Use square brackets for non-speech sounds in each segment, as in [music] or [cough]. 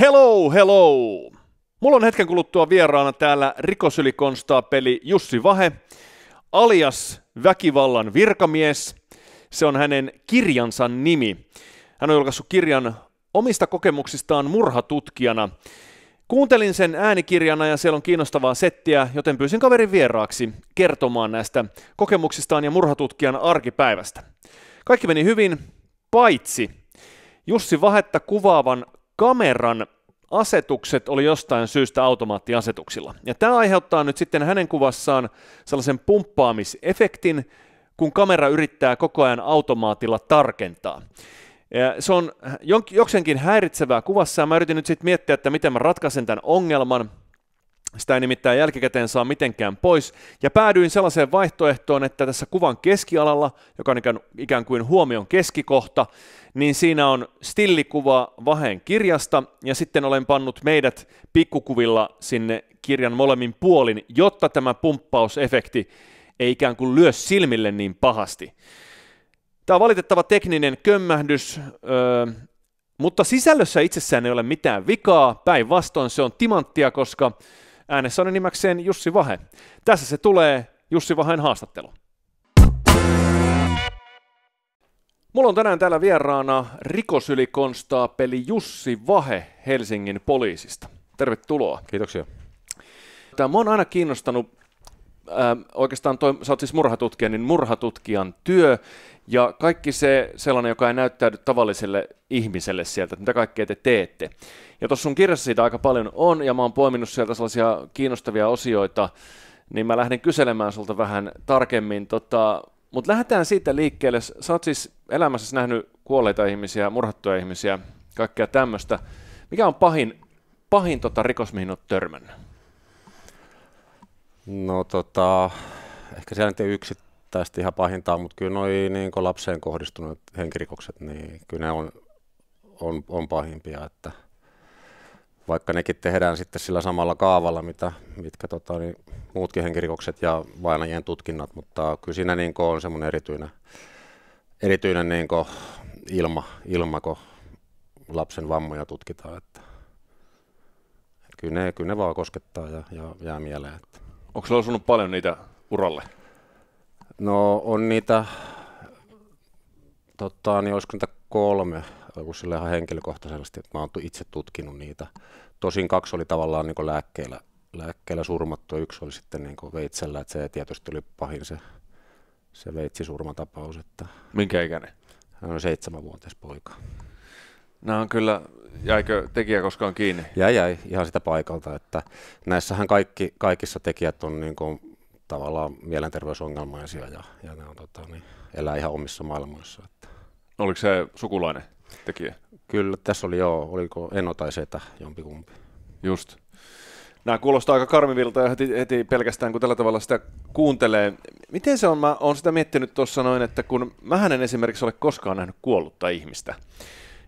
Hello, hello! Mulla on hetken kuluttua vieraana täällä rikosylikonstaapeli Jussi Vahe, alias Väkivallan virkamies. Se on hänen kirjansa nimi. Hän on julkaissut kirjan omista kokemuksistaan murhatutkijana. Kuuntelin sen äänikirjana ja siellä on kiinnostavaa settiä, joten pyysin kaverin vieraaksi kertomaan näistä kokemuksistaan ja murhatutkijan arkipäivästä. Kaikki meni hyvin, paitsi Jussi Vahetta kuvaavan kameran asetukset oli jostain syystä automaattiasetuksilla. Ja tämä aiheuttaa nyt sitten hänen kuvassaan sellaisen pumppaamisefektin, kun kamera yrittää koko ajan automaatilla tarkentaa. Ja se on jokseenkin häiritsevää kuvassa ja mä yritin nyt sitten miettiä, että miten mä ratkaisen tämän ongelman. Sitä ei nimittäin jälkikäteen saa mitenkään pois, ja päädyin sellaiseen vaihtoehtoon, että tässä kuvan keskialalla, joka on ikään kuin huomion keskikohta, niin siinä on stillikuva Vahen kirjasta, ja sitten olen pannut meidät pikkukuvilla sinne kirjan molemmin puolin, jotta tämä pumppausefekti ei ikään kuin lyö silmille niin pahasti. Tämä on valitettava tekninen kömmähdys, öö, mutta sisällössä itsessään ei ole mitään vikaa, päinvastoin se on timanttia, koska Äänessä on enimmäkseen Jussi Vahe. Tässä se tulee Jussi Vahen haastattelu. Mulla on tänään täällä vieraana rikosylikonstaapeli Jussi Vahe Helsingin poliisista. Tervetuloa. Kiitoksia. Tämä on aina kiinnostanut äh, oikeastaan toi, sä oot siis murhatutkija, niin murhatutkijan työ ja kaikki se sellainen, joka ei näyttäydy tavalliselle ihmiselle sieltä, että mitä kaikkea te teette. Ja tuossa sun kirjassa siitä aika paljon on, ja mä oon poiminut sieltä sellaisia kiinnostavia osioita, niin mä lähden kyselemään sulta vähän tarkemmin. Tota, Mutta lähdetään siitä liikkeelle. Sä oot siis elämässäsi nähnyt kuolleita ihmisiä, murhattuja ihmisiä, kaikkea tämmöistä. Mikä on pahin, pahin tota rikos, mihin olet törmännyt? No tota, ehkä siellä nyt ei yksittäisesti ihan pahintaa, mutta kyllä noi niin lapseen kohdistuneet henkirikokset, niin kyllä ne on, on, on pahimpia, että vaikka nekin tehdään sitten sillä samalla kaavalla, mitä, mitkä tota, niin muutkin henkirikokset ja vainajien tutkinnat, mutta kyllä siinä niin on semmoinen erityinen, erityinen niin ilma, ilma, kun lapsen vammoja tutkitaan. Että, että kyllä, ne, kyllä ne vaan koskettaa ja, ja jää mieleen. Että. Onko sulla osunut paljon niitä uralle? No on niitä, tota, niin olisiko niitä kolme, joku sille ihan henkilökohtaisesti, että mä oon itse tutkinut niitä. Tosin kaksi oli tavallaan niin lääkkeellä, lääkkeellä surmattu yksi oli sitten niin veitsellä, että se tietysti oli pahin se, se veitsisurmatapaus. Että Minkä ikäinen? Hän on seitsemänvuotias poika. Nämä on kyllä, jäikö tekijä koskaan kiinni? Jäi, jäi ihan sitä paikalta, että näissähän kaikki, kaikissa tekijät on niin kuin tavallaan mielenterveysongelmaisia ja, ja ne on, tota, niin, elää ihan omissa maailmoissa. Että. Oliko se sukulainen tekijä? Kyllä, tässä oli joo, oliko Eno tai Setä, jompikumpi. Just. Nämä kuulostaa aika karmivilta ja heti, heti pelkästään kun tällä tavalla sitä kuuntelee. Miten se on, mä oon sitä miettinyt tuossa noin, että kun mä en esimerkiksi ole koskaan nähnyt kuollutta ihmistä,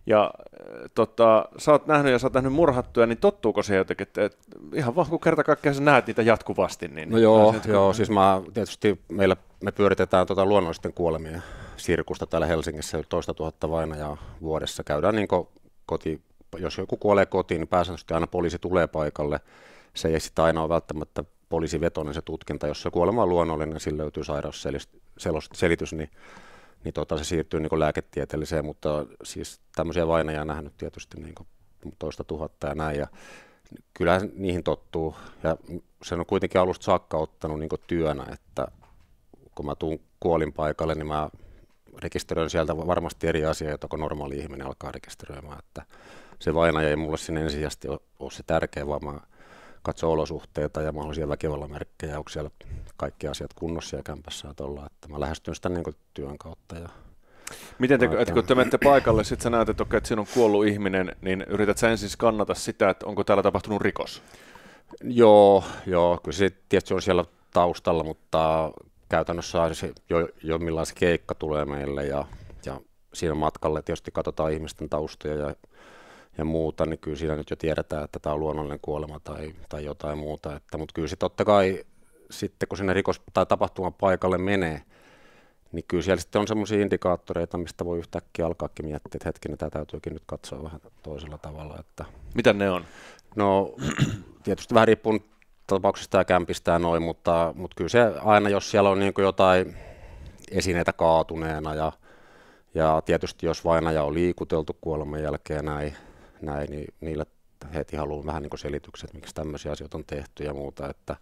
ja äh, tota, sä oot nähnyt ja sä oot nähnyt murhattuja, niin tottuuko se jotenkin, että et, ihan vaan kun kerta kaikkiaan sä näet niitä jatkuvasti? Niin no joo, näet, joo kun... siis mä, tietysti meillä me pyöritetään tota luonnollisten kuolemien sirkusta täällä Helsingissä toista tuhatta vainajaa ja vuodessa käydään niin koti, jos joku kuolee kotiin, niin pääsääntöisesti aina poliisi tulee paikalle. Se ei sitten aina ole välttämättä poliisivetoinen se tutkinta, jos se kuolema on luonnollinen, sillä löytyy sairausselitys, niin niin tota, se siirtyy niin lääketieteelliseen, mutta siis tämmöisiä vainajia nähnyt tietysti niin toista tuhatta ja näin. Ja kyllä niihin tottuu. Ja sen on kuitenkin alusta saakka ottanut niin työnä, että kun mä tuun kuolin paikalle, niin mä rekisteröin sieltä varmasti eri asioita, kun normaali ihminen alkaa rekisteröimään. Että se vainaja ei mulle sinne ensisijaisesti ole, ole se tärkeä, vaan mä katsoa olosuhteita ja mahdollisia väkivallamerkkejä, onko siellä kaikki asiat kunnossa ja kämpässä ja tolla. Että mä lähestyn sitä niin työn kautta ja Miten te, että kun te menette paikalle, sitten sä näet, että, okei, että siinä on kuollut ihminen, niin yrität sä ensin skannata sitä, että onko täällä tapahtunut rikos? Joo, joo kyllä se tietysti on siellä taustalla, mutta käytännössä se jo, jo millainen keikka tulee meille ja, ja siinä matkalle tietysti katsotaan ihmisten taustoja ja ja muuta, niin kyllä siinä nyt jo tiedetään, että tämä on luonnollinen kuolema tai, tai jotain muuta. Että, mutta kyllä se totta kai sitten, kun sinne rikos- tai tapahtuman paikalle menee, niin kyllä siellä sitten on semmoisia indikaattoreita, mistä voi yhtäkkiä alkaakin miettiä, että hetkinen, tämä täytyykin nyt katsoa vähän toisella tavalla. Että... Mitä ne on? No tietysti vähän riippuu tapauksesta ja kämpistä ja noin, mutta, mutta kyllä se aina, jos siellä on niin jotain esineitä kaatuneena ja, ja tietysti jos vainaja on liikuteltu kuoleman jälkeen näin, näin, niin niillä heti haluan vähän niin selitykset, miksi tämmöisiä asioita on tehty ja muuta. Että,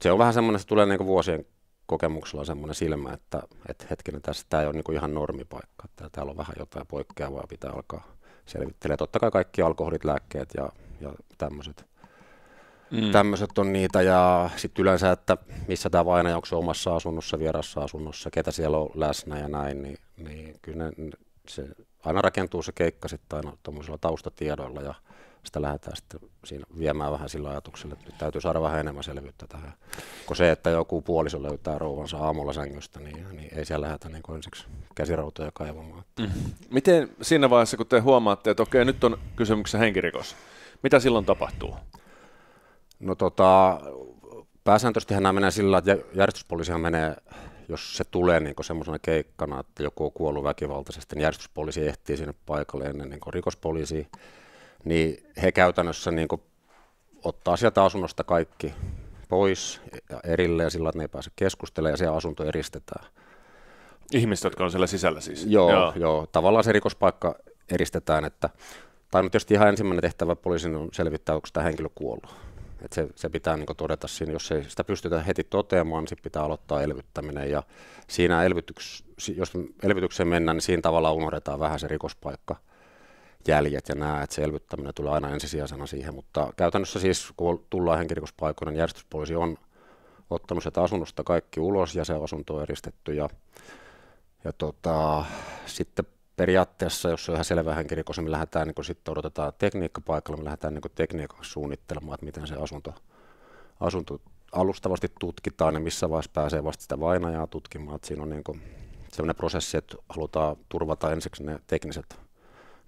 se on vähän semmoinen, se tulee niin vuosien kokemuksella semmoinen silmä, että, että hetkinen, tässä tämä ei ole niin ihan normipaikka. Että täällä on vähän jotain poikkeavaa, pitää alkaa selvittelemään. Totta kai kaikki alkoholit, lääkkeet ja, ja tämmöiset. Mm. Tämmöiset on niitä ja sitten yleensä, että missä tämä vaina, onko se omassa asunnossa, vierassa asunnossa, ketä siellä on läsnä ja näin, niin, niin kyllä ne, se, aina rakentuu se keikka sitten aina tuommoisilla taustatiedoilla ja sitä lähdetään sitten siinä viemään vähän sillä ajatuksella, että nyt täytyy saada vähän enemmän selvyyttä tähän. Kun se, että joku puoliso löytää rouvansa aamulla sängystä, niin, niin ei siellä lähdetä niin ensiksi käsirautoja kaivamaan. Mm. Miten siinä vaiheessa, kun te huomaatte, että okei, nyt on kysymyksessä henkirikos, mitä silloin tapahtuu? No tota, pääsääntöisesti nämä menee sillä että järjestyspoliisihan menee jos se tulee niin semmoisena keikkana, että joku on kuollut väkivaltaisesti, niin järjestyspoliisi ehtii sinne paikalle ennen niin rikospoliisi, niin he käytännössä niin ottaa sieltä asunnosta kaikki pois erilleen sillä, että ne ei pääse keskustelemaan ja se asunto eristetään. Ihmiset, jotka on siellä sisällä siis? Joo, joo. joo. tavallaan se rikospaikka eristetään, että tai no tietysti ihan ensimmäinen tehtävä poliisin on selvittää, onko tämä henkilö kuollut et se, se pitää niin todeta siinä, jos ei sitä pystytä heti toteamaan, niin sitten pitää aloittaa elvyttäminen. Ja siinä elvytyks, jos elvytykseen mennään, niin siinä tavalla unohdetaan vähän se rikospaikka jäljet ja nämä, että se elvyttäminen tulee aina ensisijaisena siihen, mutta käytännössä siis kun tullaan henkirikospaikoina, niin järjestyspoliisi on ottanut sitä asunnosta kaikki ulos ja se asunto on eristetty ja, ja tota, sitten periaatteessa, jos on ihan selvä henkirikos, niin me lähdetään niin sitten odotetaan tekniikkapaikalla, me lähdetään niin tekniikan suunnittelemaan, että miten se asunto, asunto alustavasti tutkitaan ja missä vaiheessa pääsee vasta sitä vainajaa tutkimaan. Että siinä on niin sellainen prosessi, että halutaan turvata ensiksi ne tekniset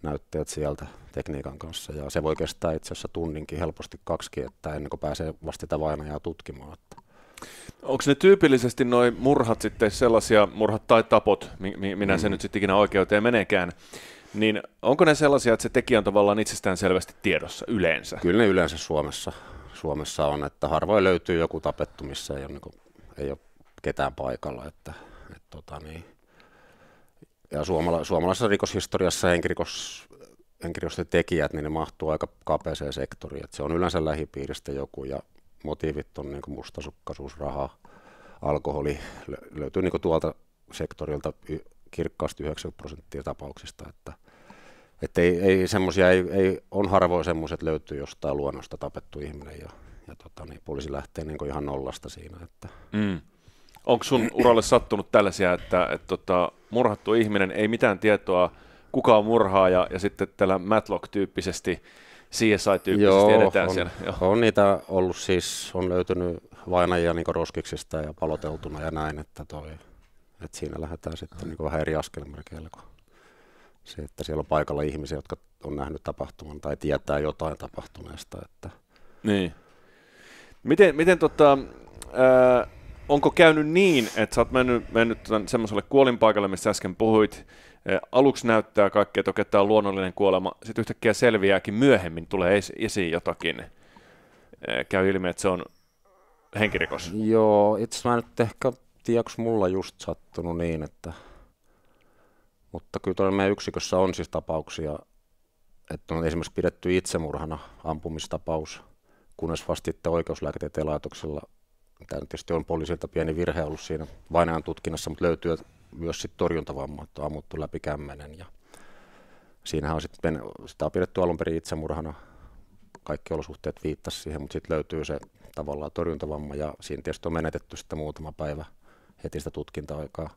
näytteet sieltä tekniikan kanssa. Ja se voi kestää itse asiassa tunninkin helposti kaksi, että ennen kuin pääsee vasta sitä vainajaa tutkimaan. Että Onko ne tyypillisesti noin murhat sitten sellaisia, murhat tai tapot, mi- minä se mm. nyt sitten ikinä oikeuteen meneekään, niin onko ne sellaisia, että se tekijä on tavallaan itsestään selvästi tiedossa yleensä? Kyllä ne yleensä Suomessa, Suomessa on, että harvoin löytyy joku tapettu, missä ei ole, niin kuin, ei ole ketään paikalla. Että, et, tota, niin. Ja suomala- suomalaisessa rikoshistoriassa henkirikos henkirikosten tekijät, niin ne mahtuu aika kapeeseen sektoriin. Että se on yleensä lähipiiristä joku ja motiivit on niin mustasukkaisuus, raha, alkoholi. Löytyy niin tuolta sektorilta kirkkaasti 90 prosenttia tapauksista, että että ei, ei semmosia, ei, ei, on harvoin semmoiset löytyy jostain luonnosta tapettu ihminen ja, ja tota, niin poliisi lähtee niin ihan nollasta siinä. Että. Mm. Onko sun uralle sattunut tällaisia, että, että tota, murhattu ihminen ei mitään tietoa, kuka on murhaaja ja sitten tällä Matlock-tyyppisesti CSI-tyyppisesti edetään on, siellä. Joo. On niitä ollut siis, on löytynyt vainajia niin roskiksista ja paloteltuna ja näin, että, toi, että siinä lähdetään sitten niin vähän eri askelmerkeillä kuin se, että siellä on paikalla ihmisiä, jotka on nähnyt tapahtuman tai tietää jotain tapahtuneesta. Että. Niin. Miten, miten tota, ää, onko käynyt niin, että sä oot mennyt, mennyt tota semmoiselle kuolinpaikalle, mistä äsken puhuit, aluksi näyttää kaikkea, toki tämä on luonnollinen kuolema, sitten yhtäkkiä selviääkin myöhemmin, tulee esiin jotakin, käy ilmi, että se on henkirikos. Joo, itse asiassa mä nyt ehkä tiedä, mulla just sattunut niin, että... Mutta kyllä tuolla meidän yksikössä on siis tapauksia, että on esimerkiksi pidetty itsemurhana ampumistapaus, kunnes vastitte oikeuslääketieteen laitoksella, tämä nyt tietysti on poliisilta pieni virhe ollut siinä vainajan tutkinnassa, mutta löytyy, myös sit torjuntavammat on ammuttu läpi kämmenen. Ja siinähän on sitten, sitä on pidetty alun perin itsemurhana. Kaikki olosuhteet viittasivat siihen, mutta sitten löytyy se tavallaan torjuntavamma ja siinä tietysti on menetetty sitä muutama päivä heti sitä tutkinta-aikaa.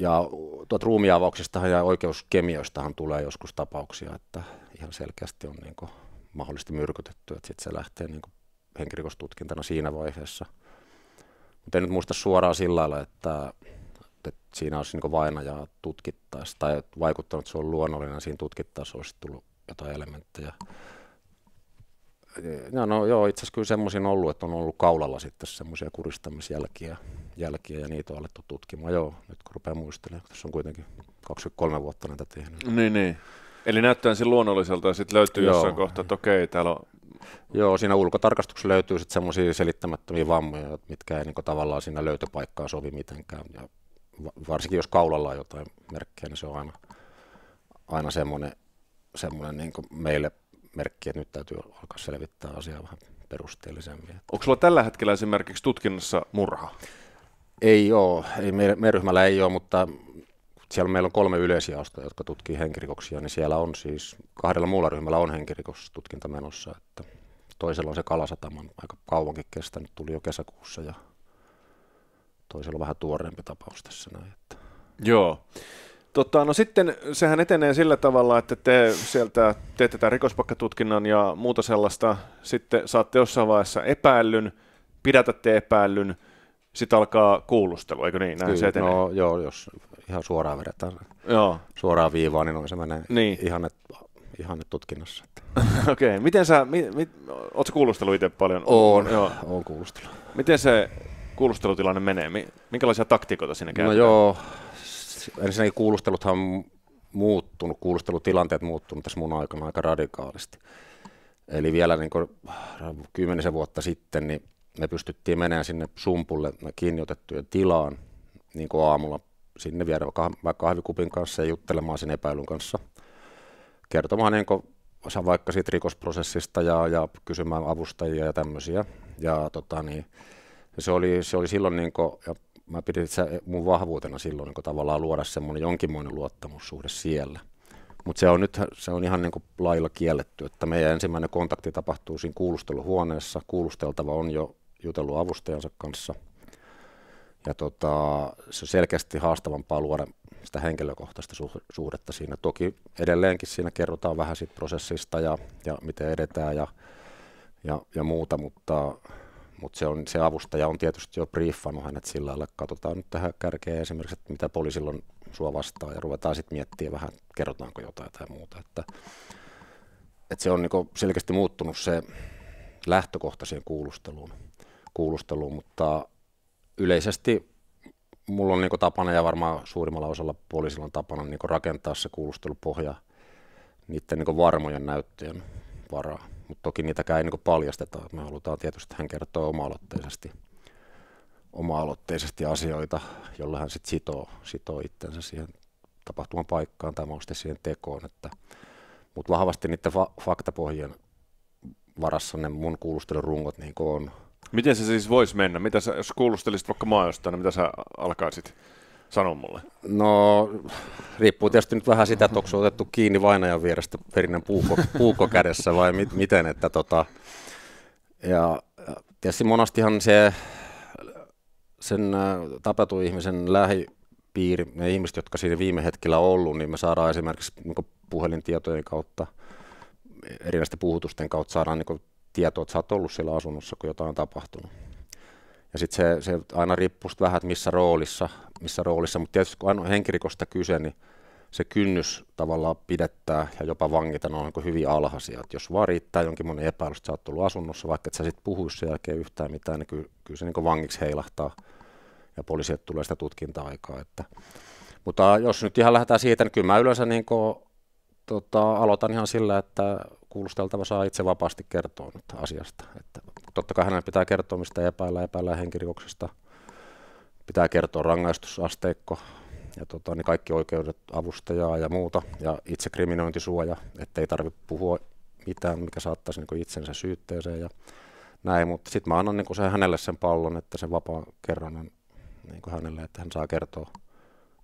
Ja tuot ruumiavauksista ja oikeuskemioistahan tulee joskus tapauksia, että ihan selkeästi on niin mahdollisesti myrkytetty, että sitten se lähtee niin henkirikostutkintana siinä vaiheessa. Mutta en nyt muista suoraan sillä lailla, että mutta siinä olisi niin vainajaa tutkittaessa tai vaikuttanut, että se on luonnollinen, siinä tutkittaessa olisi tullut jotain elementtejä. Ja no, no joo, itse asiassa kyllä semmoisia on ollut, että on ollut kaulalla sitten semmoisia kuristamisjälkiä jälkiä, ja niitä on alettu tutkimaan. Joo, nyt kun rupeaa muistelemaan, tässä on kuitenkin 23 vuotta näitä tehnyt. Niin, niin. Eli näyttää sen luonnolliselta ja sitten löytyy joo. jossain kohtaa, että okei, täällä on... Joo, siinä ulkotarkastuksessa löytyy sitten semmoisia selittämättömiä vammoja, mitkä ei niin tavallaan siinä löytöpaikkaa sovi mitenkään. Ja varsinkin jos kaulalla on jotain merkkejä, niin se on aina, aina semmoinen, semmoinen niin meille merkki, että nyt täytyy alkaa selvittää asiaa vähän perusteellisemmin. Onko sulla tällä hetkellä esimerkiksi tutkinnassa murha? Ei ole, ei, meidän, meidän ryhmällä ei ole, mutta siellä meillä on kolme yleisjaosta, jotka tutkii henkirikoksia, niin siellä on siis, kahdella muulla ryhmällä on henkirikostutkinta menossa, että toisella on se Kalasataman aika kauankin kestänyt, tuli jo kesäkuussa ja toisella vähän tuoreempi tapaus tässä näin. Että. Joo. Tota, no sitten sehän etenee sillä tavalla, että te sieltä teette tämän rikospaikkatutkinnan ja muuta sellaista. Sitten saatte jossain vaiheessa epäillyn, pidätätte epäillyn, sitten alkaa kuulustelu, eikö niin? Näin Kyllä, se no etenee. No joo, jos ihan suoraan vedetään joo. suoraan viivaan, niin on se menee niin. ihan, ihan tutkinnassa. [laughs] Okei, okay. miten sä, mi, mi, ootko kuulustellut itse paljon? Oon, joo. oon kuulustellut. Miten se kuulustelutilanne menee? Minkälaisia taktiikoita sinne no käytetään? No joo, ensinnäkin kuulusteluthan on muuttunut, kuulustelutilanteet muuttunut tässä mun aikana aika radikaalisti. Eli vielä niin kuin kymmenisen vuotta sitten niin me pystyttiin menemään sinne sumpulle kiinni tilaan niin kuin aamulla sinne viedä vaikka kahvikupin kanssa ja juttelemaan sen epäilyn kanssa. Kertomaan niin kuin, vaikka siitä rikosprosessista ja, ja kysymään avustajia ja tämmöisiä. Ja tota, niin, ja se oli, se oli silloin, niin kuin, ja mä pidin se mun vahvuutena silloin niin kuin tavallaan luoda semmoinen jonkinmoinen luottamussuhde siellä. Mutta se on nyt se on ihan niin kuin lailla kielletty, että meidän ensimmäinen kontakti tapahtuu siinä kuulusteluhuoneessa. Kuulusteltava on jo jutellut avustajansa kanssa. Ja tota, se on selkeästi haastavampaa luoda sitä henkilökohtaista suhdetta siinä. Toki edelleenkin siinä kerrotaan vähän siitä prosessista ja, ja miten edetään ja, ja, ja muuta, mutta mutta se, on, se avustaja on tietysti jo brieffannut hänet sillä lailla, että katsotaan nyt tähän kärkeen esimerkiksi, että mitä poliisilla on sua vastaan ja ruvetaan sitten miettimään vähän, kerrotaanko jotain tai muuta. Että, että se on niin selkeästi muuttunut se lähtökohta siihen kuulusteluun, kuulusteluun mutta yleisesti mulla on niin tapana ja varmaan suurimmalla osalla poliisilla on tapana niin rakentaa se kuulustelupohja niiden niin varmojen näyttöjen varaa mutta toki niitäkään ei niin paljasteta. Me halutaan tietysti, hän kertoo oma-aloitteisesti, oma-aloitteisesti asioita, jolla hän sitten sitoo, sitoo itsensä siihen tapahtuman paikkaan tai mahdollisesti siihen tekoon. Että, mutta vahvasti niiden fa- faktapohjien varassa ne mun kuulustelurungot niin on. Miten se siis voisi mennä? Mitä sä, jos kuulustelisit vaikka maa niin mitä sä alkaisit? sanoa mulle. No, riippuu tietysti nyt vähän sitä, että onko otettu kiinni vainajan vierestä perinnän puukko, puukko kädessä vai mit, miten. Että tota, ja tietysti monastihan se, sen äh, tapetun ihmisen lähipiiri, ne ihmiset, jotka siinä viime hetkellä on ollut, niin me saadaan esimerkiksi niin puhelintietojen kautta, erinäisten puhutusten kautta saadaan niin tietoa, että sä oot ollut siellä asunnossa, kun jotain on tapahtunut. Ja sitten se, se aina riippuu vähän, että missä roolissa, missä roolissa. mutta tietysti kun on henkirikosta kyse, niin se kynnys tavallaan pidettää ja jopa vangita on niin hyvin alhaisia. Et jos vaan riittää monen epäilys, että sä oot tullut asunnossa, vaikka et sä sitten puhuisi sen jälkeen yhtään mitään, niin kyllä, kyllä se niin vangiksi heilahtaa ja poliisit tulee sitä tutkinta-aikaa. Että. Mutta jos nyt ihan lähdetään siitä, niin kyllä mä yleensä niin kuin, tota, aloitan ihan sillä, että kuulusteltava saa itse vapaasti kertoa nyt asiasta. Että totta kai hänellä pitää kertoa, mistä epäillä, epäillä henkirikoksesta. Pitää kertoa rangaistusasteikko ja tota, niin kaikki oikeudet avustajaa ja muuta ja itse kriminointisuoja, ettei tarvitse puhua mitään, mikä saattaisi niin itsensä syytteeseen ja näin, mutta sitten mä annan niin sen hänelle sen pallon, että sen vapaan kerronnan niin hänelle, että hän saa kertoa,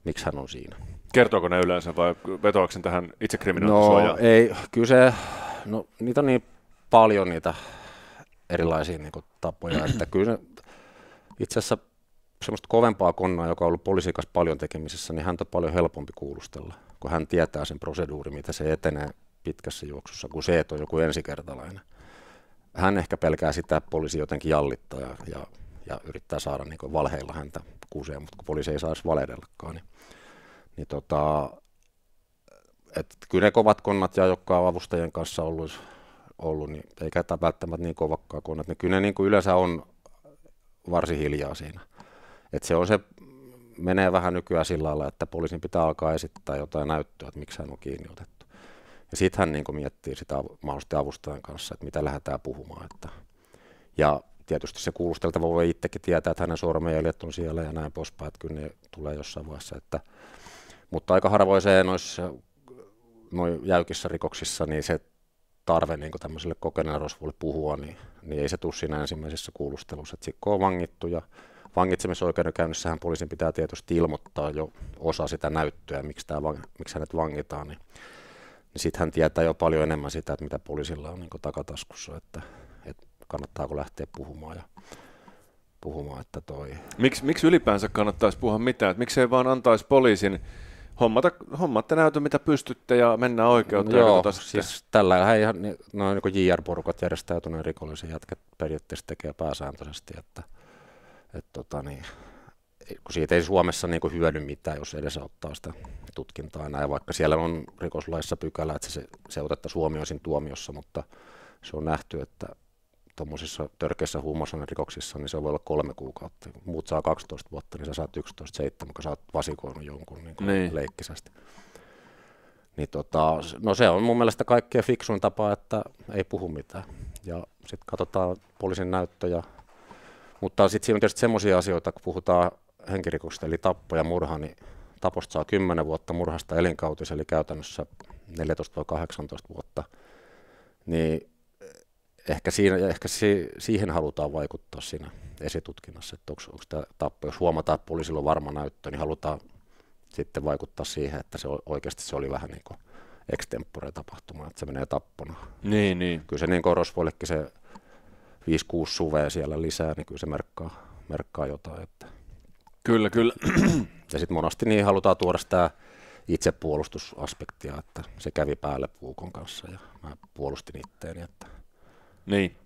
miksi hän on siinä. Kertooko ne yleensä vai vetoaksen tähän itse No ei, kyse, se, no niitä on niin paljon niitä erilaisia niin kuin, tapoja. [clears throat] Että kyllä itse asiassa semmoista kovempaa konnaa, joka on ollut poliisin kanssa paljon tekemisessä. niin häntä on paljon helpompi kuulustella, kun hän tietää sen proseduurin, mitä se etenee pitkässä juoksussa, kun se, että on joku ensikertalainen. Hän ehkä pelkää sitä, että poliisi jotenkin jallittaa ja, ja, ja yrittää saada niin valheilla häntä kuuseen, mutta kun poliisi ei saisi valehdellakaan, niin, niin tota, et kyllä ne kovat konnat ja jotka on avustajien kanssa ollut ollut, niin eikä välttämättä niin kovakkaa kuin Että kyllä ne niin kuin yleensä on varsin hiljaa siinä. Et se on se, menee vähän nykyään sillä lailla, että poliisin pitää alkaa esittää jotain näyttöä, että miksi hän on kiinni otettu. Ja sitten hän niin kuin miettii sitä mahdollisesti avustajan kanssa, että mitä lähdetään puhumaan. Että. Ja tietysti se kuulusteltava voi itsekin tietää, että hänen sormenjäljet on siellä ja näin poispäin, että kyllä ne tulee jossain vaiheessa. Että. Mutta aika harvoin se noissa noin jäykissä rikoksissa, niin se tarve niin tämmöiselle kokeneelle rosvolle puhua, niin, niin ei se tule siinä ensimmäisessä kuulustelussa. Sikko on vangittu ja vangitsemisoikeudenkäynnissähän poliisin pitää tietysti ilmoittaa jo osa sitä näyttöä, miksi, tämä, miksi hänet vangitaan, niin, niin sitten hän tietää jo paljon enemmän sitä, että mitä poliisilla on niin takataskussa, että, että kannattaako lähteä puhumaan. Ja, puhumaan että toi. Miks, miksi ylipäänsä kannattaisi puhua mitään? Miksi ei vaan antaisi poliisin hommata, hommatte näytön, mitä pystytte ja mennään oikeuteen. Joo, ja siis tällä ihan noin niin JR-porukat järjestäytyneen rikollisen jätket periaatteessa tekee pääsääntöisesti, että, että tota niin, kun siitä ei Suomessa niin hyödy mitään, jos edes ottaa sitä tutkintaa enää, vaikka siellä on rikoslaissa pykälä, että se, se Suomi on siinä tuomiossa, mutta se on nähty, että tuommoisissa törkeissä huumausainerikoksissa, niin se voi olla kolme kuukautta. Muut saa 12 vuotta, niin sä saat 11, 7, kun sä oot vasikoinut jonkun niin kuin niin. leikkisästi. Niin tota, no se on mun mielestä kaikkea fiksuin tapa, että ei puhu mitään. Ja sitten katsotaan poliisin näyttöjä. Mutta sitten siinä on tietysti semmoisia asioita, kun puhutaan henkirikoksista, eli tappo ja murha, niin taposta saa 10 vuotta, murhasta elinkautis, eli käytännössä 14-18 vuotta. Niin ehkä, siinä, ehkä si, siihen halutaan vaikuttaa siinä esitutkinnassa, että onko, onko tämä tappo, jos huomataan, että poliisilla on varma näyttö, niin halutaan sitten vaikuttaa siihen, että se oikeasti se oli vähän niin kuin extempore tapahtuma, että se menee tappona. Niin, niin. Kyllä se niin korosvoillekin se 5-6 suvea siellä lisää, niin kyllä se merkkaa, merkkaa jotain. Että. Kyllä, kyllä. [clears throat] Ja sitten monasti niin halutaan tuoda sitä itsepuolustusaspektia, että se kävi päälle puukon kanssa ja mä puolustin itteeni, että niin.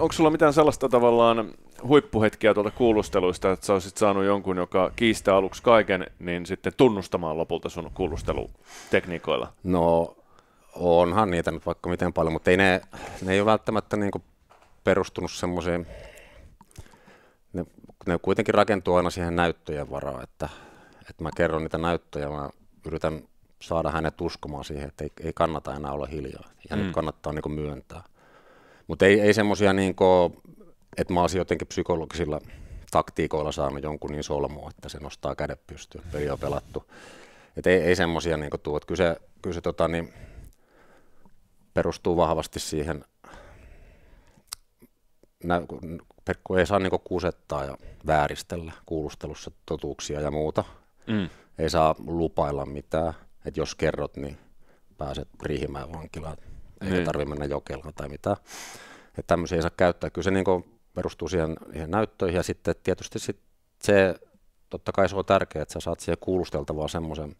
Onko sulla mitään sellaista tavallaan huippuhetkiä tuolta kuulusteluista, että sä olisit saanut jonkun, joka kiistää aluksi kaiken, niin sitten tunnustamaan lopulta sun kuulustelutekniikoilla? No onhan niitä nyt vaikka miten paljon, mutta ei ne, ne ei ole välttämättä niinku perustunut semmoiseen, ne, ne kuitenkin rakentuu aina siihen näyttöjen varaan, että, että mä kerron niitä näyttöjä, mä yritän saada hänet uskomaan siihen, että ei, ei kannata enää olla hiljaa ja mm. nyt kannattaa niinku myöntää. Mutta ei, ei semmoisia, niin että mä olisin jotenkin psykologisilla taktiikoilla saanut jonkun niin solmua, että se nostaa kädet pystyyn, peli on pelattu. Et ei, ei semmoisia niin että kyse, kyse tota, niin, perustuu vahvasti siihen, nä, ei saa niin kusettaa ja vääristellä kuulustelussa totuuksia ja muuta. Mm. Ei saa lupailla mitään, että jos kerrot, niin pääset riihimään vankilaan eikä niin. tarvitse mennä jokella tai mitään. Että tämmöisiä ei saa käyttää. Kyllä se niin kuin perustuu siihen, siihen näyttöihin ja sitten tietysti sit se, totta kai se on tärkeää, että sä saat siihen kuulusteltavaa semmoisen,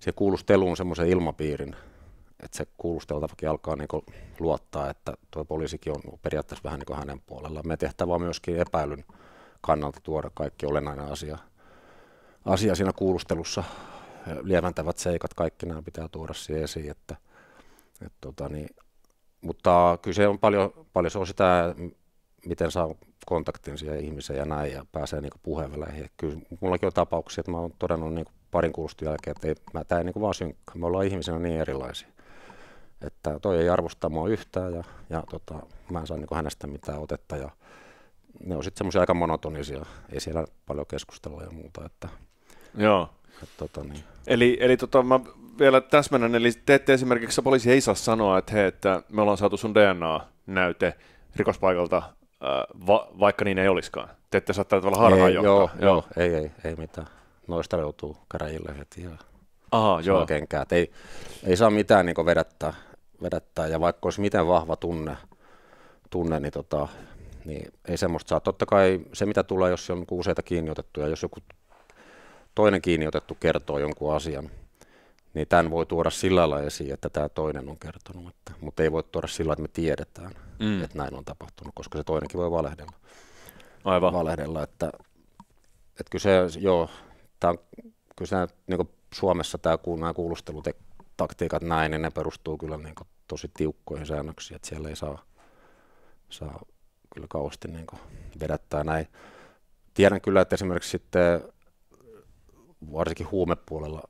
siihen kuulusteluun semmoisen ilmapiirin, että se kuulusteltavakin alkaa niin luottaa, että tuo poliisikin on periaatteessa vähän niin hänen puolellaan. Me tehtävä on myöskin epäilyn kannalta tuoda kaikki olennainen asia, asia siinä kuulustelussa. Lieventävät seikat, kaikki nämä pitää tuoda siihen esiin, että – et tota, niin, mutta kyse on paljon, paljon se on sitä, miten saa kontaktin siihen ihmiseen ja näin ja pääsee niin puheenväleihin. Et kyllä mullakin on tapauksia, että mä oon todennut niin parin kurssin jälkeen, että ei, mä, tää ei niin vaan synkkä, me ollaan ihmisenä niin erilaisia. Että toi ei arvosta mua yhtään ja, ja tota, mä en saa niin hänestä mitään otetta ja ne on sitten semmoisia aika monotonisia, ei siellä paljon keskustella ja muuta. Että, Joo. Et, tota, niin. Eli, eli tota, mä vielä täsmennän, eli te ette esimerkiksi, poliisi ei saa sanoa, että hei, että me ollaan saatu sun DNA-näyte rikospaikalta, äh, va- vaikka niin ei olisikaan. Te ette saa tällä tavalla harhaan ei, johtaa. Joo, joo. ei, ei, ei mitään. Noista joutuu käräjille heti ja Aha, joo. Ei, ei saa mitään niin vedättää, vedättää, ja vaikka olisi miten vahva tunne, tunne niin, tota, niin ei semmoista saa. Totta kai se, mitä tulee, jos on niinku useita kiinniotettuja, jos joku toinen kiinniotettu kertoo jonkun asian, niin tämän voi tuoda sillä lailla esiin, että tämä toinen on kertonut, että, mutta ei voi tuoda sillä että me tiedetään, mm. että näin on tapahtunut, koska se toinenkin voi valehdella. Aivan. Valehdella, että, että kyse joo, tämä on, kyllä tämä, niin Suomessa tämä, nämä kuulustelutaktiikat näin, niin ne perustuu kyllä niin kuin, tosi tiukkoihin säännöksiin, että siellä ei saa, saa kyllä kauheasti niin kuin, vedättää näin. Tiedän kyllä, että esimerkiksi sitten varsinkin huumepuolella,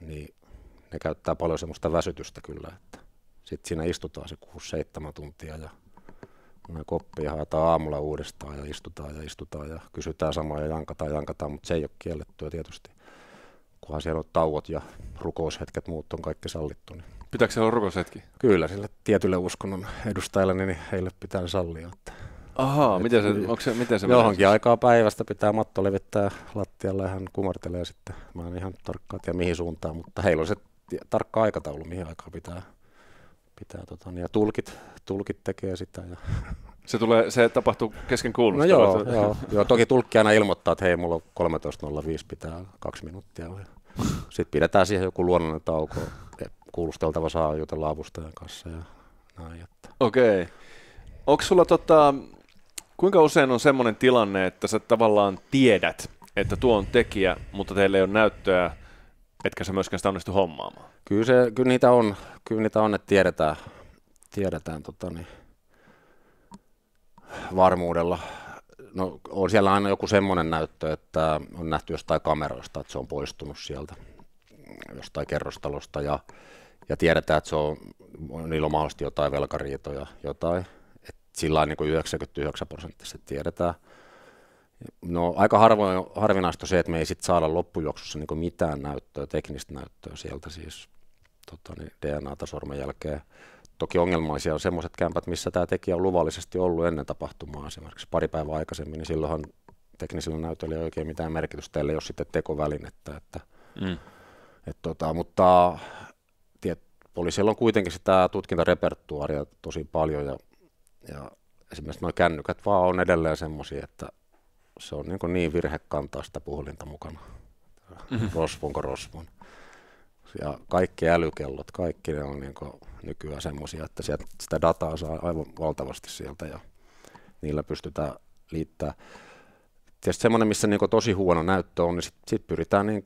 niin ne käyttää paljon semmoista väsytystä kyllä, että sitten siinä istutaan se 6-7 tuntia ja mennään koppiin ja haetaan aamulla uudestaan ja istutaan ja istutaan ja kysytään samaa ja jankataan ja jankataan, mutta se ei ole kiellettyä tietysti. Kunhan siellä on tauot ja rukoushetket, muut on kaikki sallittu. Niin. Pitääkö siellä olla rukoushetki? Kyllä, sille tietylle uskonnon edustajalle niin heille pitää sallia. Että Aha, et, miten se, onko se, miten se Johonkin menee? aikaa päivästä pitää matto levittää lattialle ja hän kumartelee sitten. Mä en ihan tarkkaan tiedä mihin suuntaan, mutta heillä on se tarkka aikataulu, mihin aikaan pitää, pitää tota, niin, ja tulkit, tulkit tekee sitä. Ja se, tulee, se tapahtuu kesken kuulusta. No joo, joo, joo, toki tulkki aina ilmoittaa, että hei, mulla on 13.05, pitää kaksi minuuttia. Sitten pidetään siihen joku luonnollinen tauko. Kuulusteltava saa jutella avustajan kanssa ja näin. Että. Okei. Onko sulla tota, kuinka usein on semmoinen tilanne, että sä tavallaan tiedät, että tuo on tekijä, mutta teillä ei ole näyttöä, etkä sä myöskään sitä onnistu hommaamaan. Kyllä, se, kyllä, niitä, on, kyllä niitä on, että tiedetään, tiedetään tota niin, varmuudella. No, on siellä aina joku semmoinen näyttö, että on nähty jostain kameroista, että se on poistunut sieltä jostain kerrostalosta ja, ja tiedetään, että se on, niillä on mahdollisesti jotain velkariitoja, jotain. Et sillä niin 99 prosenttisesti tiedetään – No aika harvoin, harvinaista se, että me ei sit saada loppujuoksussa niin mitään näyttöä, teknistä näyttöä sieltä siis tota, niin DNA-ta jälkeen. Toki ongelmaisia on semmoiset kämpät, missä tämä tekijä on luvallisesti ollut ennen tapahtumaa, esimerkiksi pari päivää aikaisemmin, niin silloinhan teknisellä näytöllä ei oikein mitään merkitystä, ellei ole sitten tekovälinettä. Että, mm. et, tota, mutta tiet, poliisilla on kuitenkin sitä tutkintarepertuaaria tosi paljon ja, ja esimerkiksi nuo kännykät vaan on edelleen semmoisia, että se on niinku niin, niin kantaa sitä puhelinta mukana. Mm-hmm. Rosvonko rosvon. Ja kaikki älykellot, kaikki ne on niin nykyään semmoisia, että sitä dataa saa aivan valtavasti sieltä ja niillä pystytään liittämään. Tietysti semmoinen, missä niin tosi huono näyttö on, niin sitten sit pyritään niin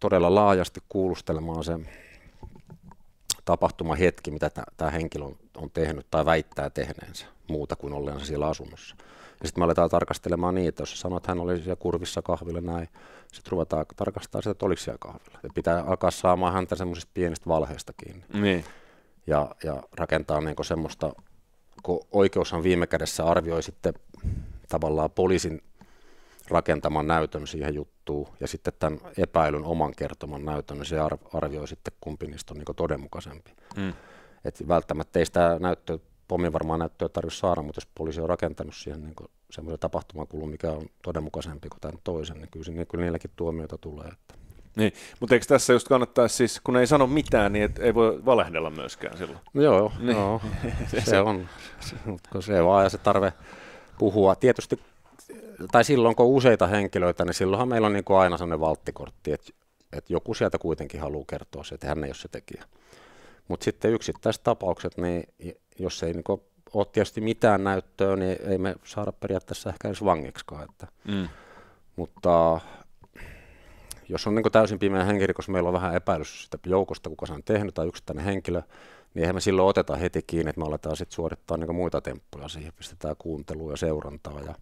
todella laajasti kuulustelemaan sen tapahtumahetki, mitä tämä henkilö on, on tehnyt tai väittää tehneensä muuta kuin ollensa siellä asunnossa. Ja sitten me aletaan tarkastelemaan niitä. Jos sanoit, että hän oli siellä kurvissa kahvilla näin, sitten ruvetaan tarkastamaan sitä, että oliko siellä kahvilla. Ja pitää alkaa saamaan häntä semmoisista pienistä valheista kiinni. Niin. Ja, ja rakentaa niin semmoista, kun oikeushan viime kädessä arvioi sitten tavallaan poliisin rakentaman näytön siihen juttuun ja sitten tämän epäilyn oman kertoman näytön, niin se arvioi sitten kumpi niistä on niin todenmukaisempi. Mm. Et välttämättä ei sitä näyttöä pommi varmaan näyttöä tarvitse saada, mutta jos poliisi on rakentanut siihen niin semmoisen tapahtumakulun, mikä on todenmukaisempi kuin tämän toisen, niin kyllä, niin kyllä niilläkin tuomioita tulee. Että. Niin, mutta eikö tässä just kannattaisi siis, kun ei sano mitään, niin et ei voi valehdella myöskään silloin? No joo, niin. joo [laughs] se on, kun se vaan ja se tarve puhua. Tietysti, tai silloin kun on useita henkilöitä, niin silloinhan meillä on niin kuin aina sellainen valttikortti, että, että joku sieltä kuitenkin haluaa kertoa se, että hän ei ole se tekijä. Mutta sitten yksittäiset tapaukset, niin jos ei niin ole tietysti mitään näyttöä, niin ei me saada periaatteessa ehkä edes vangiksikaan. Että. Mm. Mutta jos on niin täysin pimeä koska meillä on vähän epäilys sitä joukosta, kuka se on tehnyt tai yksittäinen henkilö, niin eihän me silloin oteta heti kiinni, että me aletaan sitten suorittaa niin muita temppuja siihen, pistetään kuuntelua ja seurantaa ja,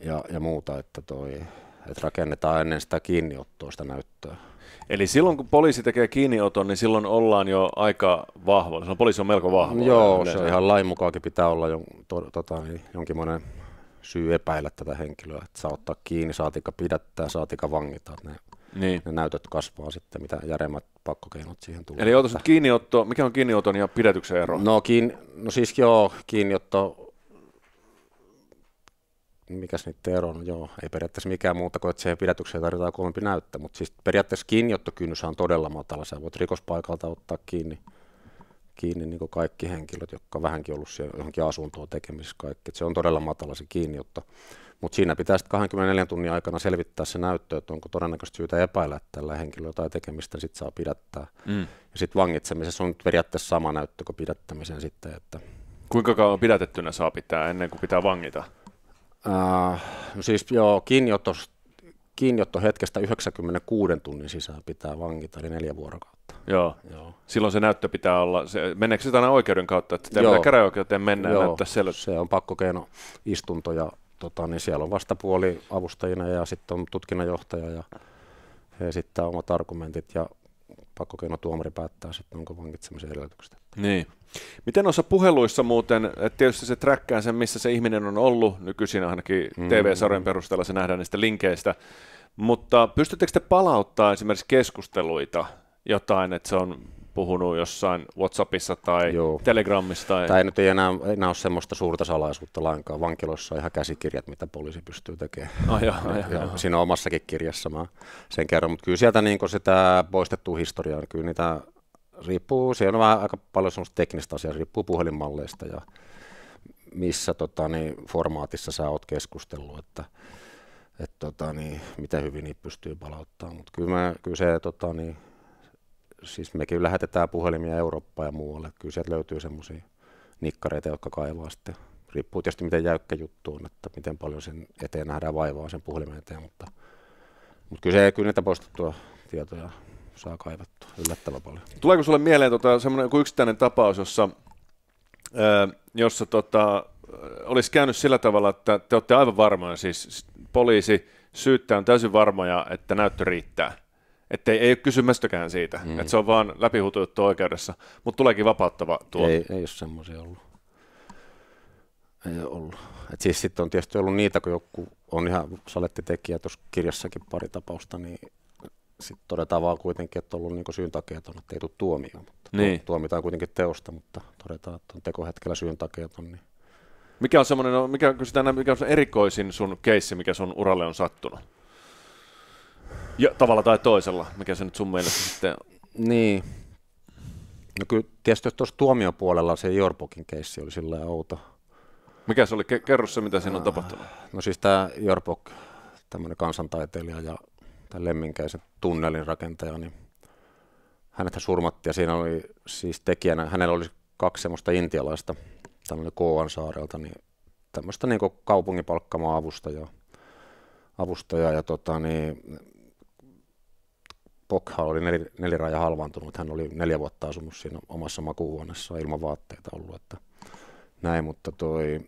ja, ja muuta, että, toi, että rakennetaan ennen sitä kiinniottoa sitä näyttöä. Eli silloin kun poliisi tekee kiinnioton, niin silloin ollaan jo aika vahvoilla. Silloin poliisi on melko vahva. Joo, se on ihan lain mukaankin pitää olla jon, to, tota, niin, jonkinlainen syy epäillä tätä henkilöä, että saa ottaa kiinni, saatika pidättää, saatika vangita. Ne, niin. ne näytöt kasvaa sitten, mitä järemmät pakkokeinot siihen tulee. Eli otas kiinniotto, mikä on kiinniotto ja pidätyksen ero? No, kiin, no siis joo, kiinniotto mikäs niiden ero on, joo, ei periaatteessa mikään muuta kuin, että siihen pidätykseen tarvitaan kovempi näyttö, mutta siis periaatteessa kiinniottokynnys on todella matala, sä voit rikospaikalta ottaa kiinni, kiinni niin kaikki henkilöt, jotka on vähänkin ollut siellä johonkin asuntoon tekemisissä kaikki, että se on todella matala se kiinniotto, mutta siinä pitää sitten 24 tunnin aikana selvittää se näyttö, että onko todennäköisesti syytä epäillä, että tällä henkilöllä jotain tekemistä, niin sitten saa pidättää. Mm. Ja sitten vangitsemisessa on nyt periaatteessa sama näyttö kuin pidättämisen sitten, että Kuinka kauan pidätettynä saa pitää ennen kuin pitää vangita? no siis joo, kiinniotos, kiinniotto hetkestä 96 tunnin sisään pitää vangita, eli neljä vuorokautta. Joo. Joo. Silloin se näyttö pitää olla, se, meneekö se aina oikeuden kautta, että sitä käräjäoikeuteen mennä Joo. ja näyttää selvä. se on pakkokeino istunto ja tota, niin siellä on vastapuoli avustajina ja sitten on tutkinnanjohtaja ja he esittää omat argumentit ja pakkokeino tuomari päättää sitten, onko vangitsemisen edellytykset. Niin. Miten noissa puheluissa muuten, että tietysti se träkkää sen, missä se ihminen on ollut, nykyisin ainakin mm. TV-sarjan perusteella se nähdään niistä linkeistä, mutta pystyttekö te palauttaa esimerkiksi keskusteluita jotain, että se on puhunut jossain Whatsappissa tai Joo. Telegramissa. Tai... Tämä ei nyt ei enää, enää ole semmoista suurta salaisuutta lainkaan. Vankilossa on ihan käsikirjat, mitä poliisi pystyy tekemään. Oh, joo, ja, joo, Siinä omassakin kirjassa mä sen kerron. Mutta kyllä sieltä niin sitä poistettua historiaa, kyllä niitä riippuu, siellä on aika paljon semmoista teknistä asiaa, riippuu puhelinmalleista ja missä tota, niin, formaatissa sä oot keskustellut, että et, tota, niin, miten hyvin niitä pystyy palauttamaan. Mutta kyllä, kyllä se, tota, niin, siis mekin lähetetään puhelimia Eurooppaan ja muualle. Kyllä sieltä löytyy semmoisia nikkareita, jotka kaivaa sitten. Riippuu tietysti miten jäykkä juttu on, että miten paljon sen eteen nähdään vaivaa sen puhelimen eteen, mutta, mutta kyllä, se, kyllä niitä poistettua tietoja saa kaivattua yllättävän paljon. Tuleeko sulle mieleen tota, semmoinen joku yksittäinen tapaus, jossa, ää, jossa tota, olisi käynyt sillä tavalla, että te olette aivan varmoja, siis poliisi, syyttää on täysin varmoja, että näyttö riittää. Että ei, ei ole kysymästäkään siitä, mm. että se on vaan läpihutujuttu oikeudessa, mutta tuleekin vapauttava tuo. Ei, ei ole semmoisia ollut. Ei ole ollut. Et siis sitten on tietysti ollut niitä, kun joku on ihan salettitekijä, tuossa kirjassakin pari tapausta, niin sitten todetaan vaan kuitenkin, että on ollut niin syyn takia, että ei tule tuomio. Mutta niin. Tuomitaan kuitenkin teosta, mutta todetaan, että on tekohetkellä syyn takia. Niin. Mikä on semmoinen, no, mikä, kysytään, mikä on erikoisin sun keissi, mikä sun uralle on sattunut? Ja tavalla tai toisella, mikä se nyt sun mielestä sitten on? Niin. No kyllä tietysti tuossa tuomiopuolella se Jorpokin keissi oli sillä outo. Mikä se oli? Kerro se, mitä siinä on tapahtunut. No siis tämä Jorpok, tämmöinen kansantaiteilija ja tämän Lemminkäisen tunnelin rakentaja, niin hänet surmatti ja siinä oli siis tekijänä, hänellä oli kaksi semmoista intialaista, tämä oli saarelta, niin tämmöistä niin kaupunginpalkkamaa avustajaa, avustajaa ja tota, niin, Pokha oli nel, neliraja halvaantunut, hän oli neljä vuotta asunut siinä omassa makuuhuoneessa ilman vaatteita ollut, että näin, mutta toi,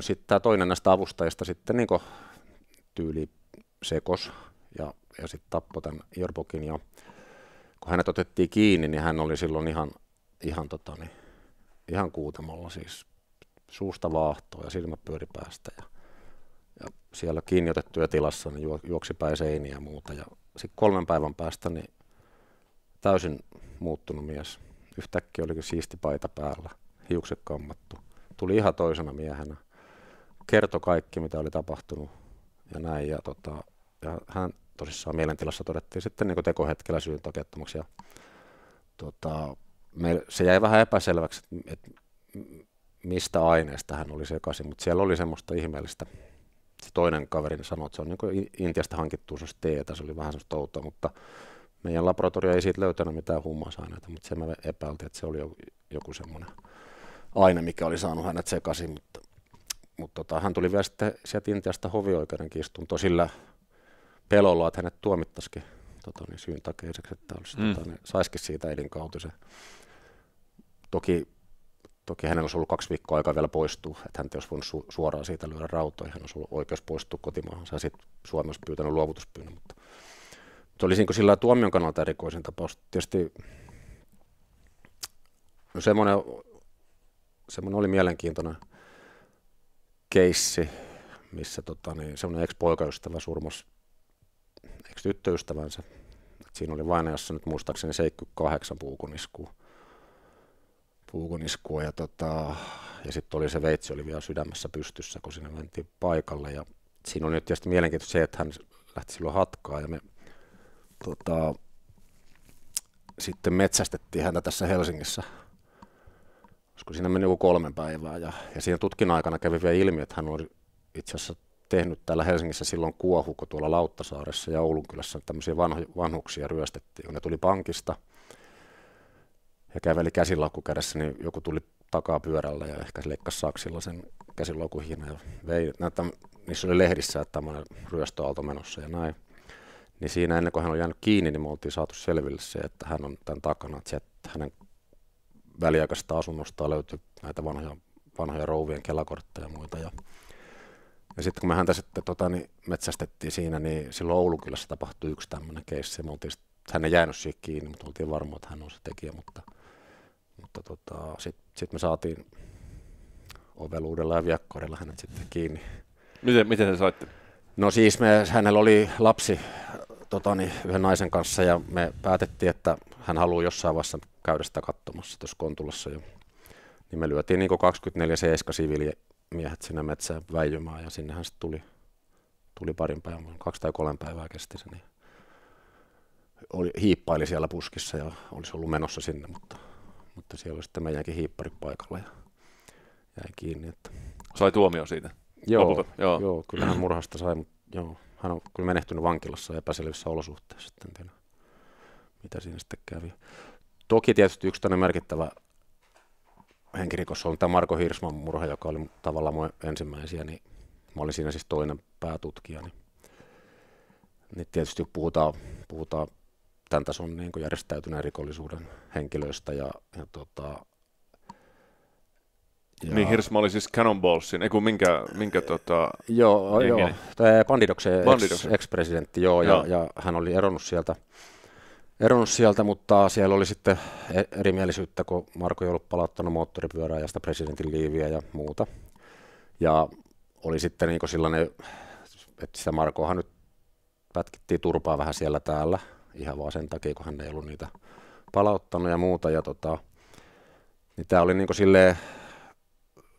sitten tämä toinen näistä avustajista sitten niin tyyli sekos ja, ja sitten tappoi tämän Jorbokin. Ja kun hänet otettiin kiinni, niin hän oli silloin ihan, ihan, tota, niin, ihan kuutamolla siis suusta vaahtoa ja silmät pyöri päästä. Ja, ja siellä kiinni otettuja tilassa niin juoksi päin seiniä ja muuta. Ja sitten kolmen päivän päästä niin täysin muuttunut mies. Yhtäkkiä olikin siisti paita päällä, hiukset kammattu. Tuli ihan toisena miehenä. Kertoi kaikki, mitä oli tapahtunut ja näin. Ja, tota, ja hän tosissaan mielentilassa todettiin sitten niin tekohetkellä syyntakeettomaksi. Ja, tota, me, se jäi vähän epäselväksi, että mistä aineesta hän oli sekaisin, mutta siellä oli semmoista ihmeellistä. Se toinen kaveri niin sanoi, että se on niin Intiasta hankittu se teetä, se oli vähän semmoista outoa, mutta meidän laboratorio ei siitä löytänyt mitään huumausaineita, mutta se me epäiltiin, että se oli joku semmoinen aine, mikä oli saanut hänet sekaisin, mutta, mutta tota, hän tuli vielä sitten sieltä Intiasta hovioikeuden kistuntoon sillä pelolla, että hänet tuomittaisikin tota, niin syyn takia, että olisi, mm. tota, niin saisikin siitä elinkautisen. Toki, toki hänellä olisi ollut kaksi viikkoa aikaa vielä poistua, että hän olisi voinut su- suoraan siitä lyödä rautoja, hän olisi ollut oikeus poistua kotimaahan, ja sitten Suomi olisi pyytänyt luovutuspyynnön, mutta mutta olisinko sillä tuomion kannalta erikoisin tapaus. Tietysti no semmoinen, semmoinen oli mielenkiintoinen keissi, missä tota, niin, semmoinen ex-poikaystävä surmasi eikö tyttöystävänsä. Et siinä oli vain, jossa nyt muistaakseni 78 puukoniskua. puukoniskua ja, tota, ja sitten oli se veitsi oli vielä sydämessä pystyssä, kun sinne mentiin paikalle. Ja siinä oli nyt tietysti mielenkiintoista se, että hän lähti silloin hatkaa ja me tota, sitten metsästettiin häntä tässä Helsingissä. Koska siinä meni joku kolme päivää ja, ja siinä tutkin aikana kävi vielä ilmi, että hän oli itse asiassa tehnyt täällä Helsingissä silloin kuohu, kun tuolla Lauttasaaressa ja Oulunkylässä tämmöisiä vanho, vanhuksia ryöstettiin. ne tuli pankista ja käveli käsilaukku kädessä, niin joku tuli takaa pyörällä ja ehkä leikkasi saksilla sen käsilaukun ja vei. Näitä, no, niissä oli lehdissä, että tämmöinen ryöstöaalto menossa ja näin. Niin siinä ennen kuin hän on jäänyt kiinni, niin me oltiin saatu selville se, että hän on tämän takana, että hänen väliaikaisesta asunnostaan löytyi näitä vanhoja, vanhoja rouvien kelakortteja ja muita. Ja ja sitten kun me häntä sitten tota, niin metsästettiin siinä, niin silloin Oulukylässä tapahtui yksi tämmöinen keissi. Me oltiin, hän ei jäänyt siihen kiinni, mutta oltiin varmoja, että hän on se tekijä, mutta, mutta tota, sitten sit me saatiin oveluudella ja viakkoidella hänet sitten kiinni. Miten, miten te saitte? No siis me, hänellä oli lapsi tota, niin, yhden naisen kanssa ja me päätettiin, että hän haluaa jossain vaiheessa käydä sitä katsomassa tuossa Kontulassa. Jo. Niin me lyötiin niin 24-7 siviili miehet sinne metsään väijymään ja sinnehän sitten tuli, tuli parin päivän, kaksi tai kolme päivää kesti se, niin oli, hiippaili siellä puskissa ja olisi ollut menossa sinne, mutta, mutta siellä oli sitten meidänkin hiippari paikalla ja jäi kiinni. Että... Sai tuomio siitä? Joo, Lopulta, joo. joo kyllä hän murhasta sai, mutta joo, hän on kyllä menehtynyt vankilassa epäselvissä olosuhteissa. Sitten tiedä, mitä siinä sitten kävi. Toki tietysti yksi merkittävä henkirikos oli tämä Marko Hirsman murha, joka oli tavallaan mun ensimmäisiä, niin mä olin siinä siis toinen päätutkija, niin, niin tietysti puhutaan, puhutaan tämän tason niin järjestäytyneen rikollisuuden henkilöistä ja, ja tota, ja... Niin Hirsma oli siis Cannonballsin, ei kun minkä, minkä tota... Joo, joo. Tämä Bandidoksen, ex-presidentti, joo, joo. Ja, ja, hän oli eronnut sieltä eronnut sieltä, mutta siellä oli sitten e- erimielisyyttä, kun Marko ei ollut palauttanut moottoripyörää ja sitä presidentin liiviä ja muuta. Ja oli sitten niin sellainen, että sitä Markohan nyt pätkittiin turpaa vähän siellä täällä, ihan vaan sen takia, kun hän ei ollut niitä palauttanut ja muuta. Ja tota, niin tämä oli niin silleen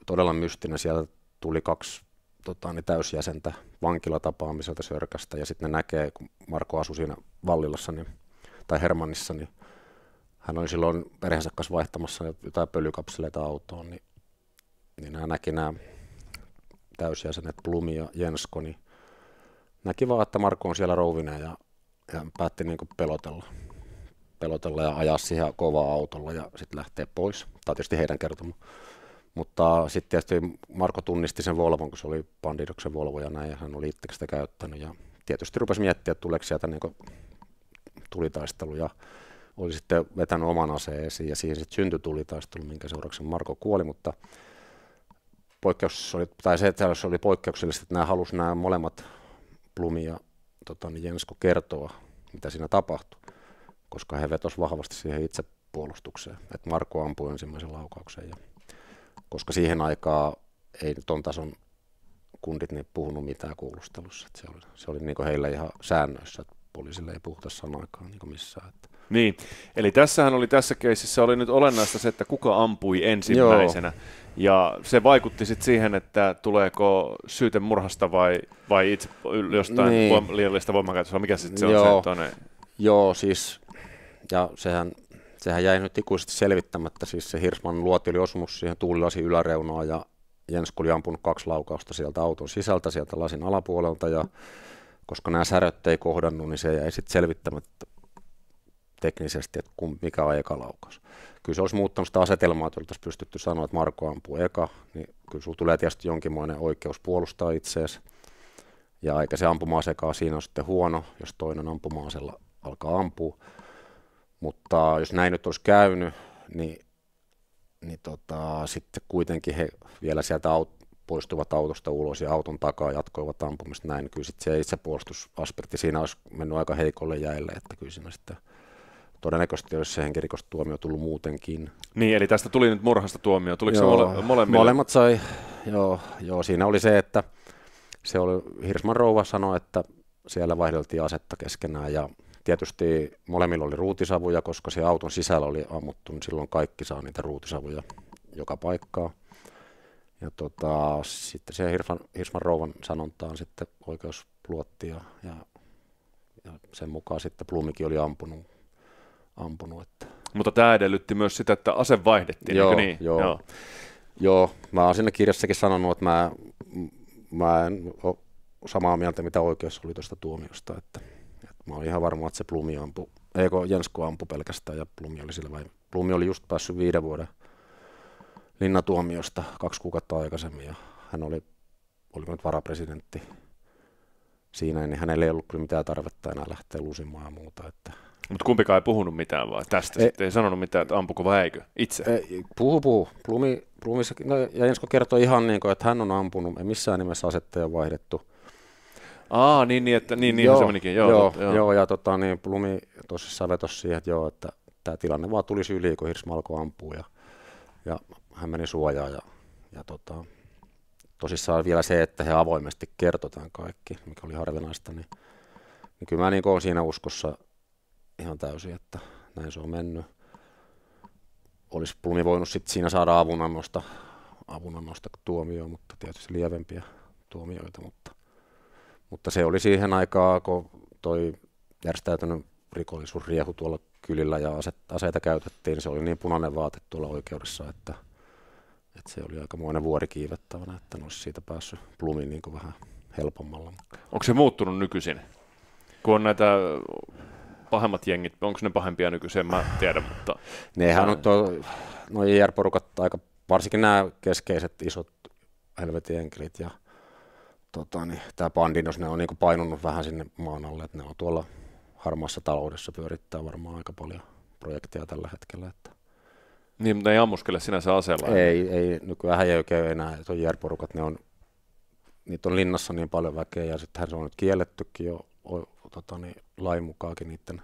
todella mystinen. Sieltä tuli kaksi tota, niin täysjäsentä vankilatapaamiselta Sörkästä ja sitten ne näkee, kun Marko asui siinä Vallilassa, niin tai Hermannissa, niin hän oli silloin perheensä kanssa vaihtamassa jotain pölykapseleita autoon, niin, niin hän näki nämä täysjäsenet Blumi ja Jensko, niin näki vaan, että Marko on siellä rouvina ja, ja päätti niin kuin pelotella. pelotella ja ajaa siihen kovaa autolla ja sitten lähtee pois. Tämä on tietysti heidän kertoma. Mutta sitten tietysti Marko tunnisti sen Volvon, kun se oli Bandidoksen Volvo ja näin, ja hän oli itse sitä käyttänyt. Ja tietysti rupesi miettiä, että tuleeko sieltä niin tulitaistelu ja oli sitten vetänyt oman aseen esiin ja siihen sitten syntyi tulitaistelu, minkä seurauksena Marko kuoli, mutta poikkeus oli, tai se, että se oli poikkeuksellista, että nämä halusi nämä molemmat Plumi ja tota, niin Jensko kertoa, mitä siinä tapahtui, koska he vetos vahvasti siihen itsepuolustukseen, että Marko ampui ensimmäisen laukauksen ja koska siihen aikaan ei ton tason kundit niin puhunut mitään kuulustelussa. se oli, se oli niin heillä ihan säännöissä, että poliisille ei puhuta sanaakaan niin missään. Että. Niin, eli tässähän oli tässä keisissä oli nyt olennaista se, että kuka ampui ensimmäisenä. Joo. Ja se vaikutti sitten siihen, että tuleeko syyte murhasta vai, vai itse jostain niin. voim- liiallista voimakäytöstä, mikä sitten se on Joo. se toinen? Joo, siis, ja sehän, sehän jäi nyt ikuisesti selvittämättä, siis se Hirsman luoti oli osunut siihen tuulilasin yläreunaan ja Jensku oli ampunut kaksi laukausta sieltä auton sisältä, sieltä lasin alapuolelta ja koska nämä säröt ei kohdannut, niin se jäi sitten selvittämättä teknisesti, että kun, mikä on eka laukaus. Kyllä se olisi muuttanut sitä asetelmaa, että oltaisiin pystytty sanoa, että Marko ampuu eka, niin kyllä sinulla tulee tietysti jonkinlainen oikeus puolustaa itseäsi. Ja eikä se ampuma-asekaan siinä on sitten huono, jos toinen ampuma-asella alkaa ampua. Mutta jos näin nyt olisi käynyt, niin, niin tota, sitten kuitenkin he vielä sieltä aut- poistuvat autosta ulos ja auton takaa jatkoivat ampumista näin, niin kyllä sit se itsepuolustusaspekti siinä olisi mennyt aika heikolle jäille, että kyllä siinä sitten todennäköisesti olisi se henkirikostuomio tullut muutenkin. Niin, eli tästä tuli nyt murhasta tuomio. Tuliko joo, se mole, molemmille? Molemmat sai, joo, joo, siinä oli se, että se oli, Hirsman rouva sanoi, että siellä vaihdeltiin asetta keskenään ja tietysti molemmilla oli ruutisavuja, koska se auton sisällä oli ammuttu, niin silloin kaikki saa niitä ruutisavuja joka paikkaa ja tota, sitten se Hirsman, Hirsman rouvan sanontaan sitten oikeus luotti ja, ja, ja sen mukaan sitten Plumikin oli ampunut. ampunut että. Mutta tämä edellytti myös sitä, että ase vaihdettiin, joo, niin? Joo. joo. Joo, mä oon siinä kirjassakin sanonut, että mä, mä en ole samaa mieltä, mitä oikeus oli tuosta tuomiosta. Että, että mä olin ihan varma, että se Plumi ampui. eikö Jensko ampui pelkästään ja Plumi oli sillä vai Plumi oli just päässyt viiden vuoden linnatuomiosta kaksi kuukautta aikaisemmin ja hän oli, oli nyt varapresidentti siinä, niin hänellä ei ollut kyllä mitään tarvetta enää lähteä lusimaan ja muuta. Että mutta kumpikaan ei puhunut mitään vaan tästä, ei, ei sanonut mitään, että ampuko vai eikö itse? Ei, puhu, puhu. Plumi, Plumissakin, no, ja Jensko kertoi ihan niin kuin, että hän on ampunut, ei missään nimessä asetteja vaihdettu. Aa, niin, niin, että, niin, niin joo, se menikin. Joo, joo, totta, joo. joo ja tota, niin, Plumi tosissaan vetosi siihen, että joo, että tämä tilanne vaan tulisi yli, kun Hirsmalko ampuu. Ja, ja hän meni suojaan ja, ja tota, tosissaan vielä se, että he avoimesti kertotaan kaikki, mikä oli harvinaista, niin, niin kyllä mä niin olen siinä uskossa ihan täysin, että näin se on mennyt. Olisi Plumi voinut sit siinä saada avunannosta, avunannosta tuomioon, mutta tietysti lievempiä tuomioita, mutta, mutta se oli siihen aikaan, kun toi järjestäytynyt rikollisuus riehu tuolla kylillä ja aseita käytettiin, niin se oli niin punainen vaate tuolla oikeudessa, että – et se oli muoinen vuori kiivettävänä, että en olisi siitä päässyt plumiin niin vähän helpommalla. Onko se muuttunut nykyisin? Kun on näitä pahemmat jengit, onko ne pahempia nykyisin, mä tiedä, mutta... Nehän on tuo, no JR-porukat aika, varsinkin nämä keskeiset isot helvetin enkelit ja tota, niin, tämä Pandinos, ne on niin painunut vähän sinne maan alle, että ne on tuolla harmaassa taloudessa pyörittää varmaan aika paljon projekteja tällä hetkellä, että niin, mutta ei ammuskele sinänsä aseella. Ei, ei nykyään ei oikein enää, se on järporukat, ne on, niitä on linnassa niin paljon väkeä ja sittenhän se on nyt kiellettykin jo o, tota, niin, lain mukaakin niiden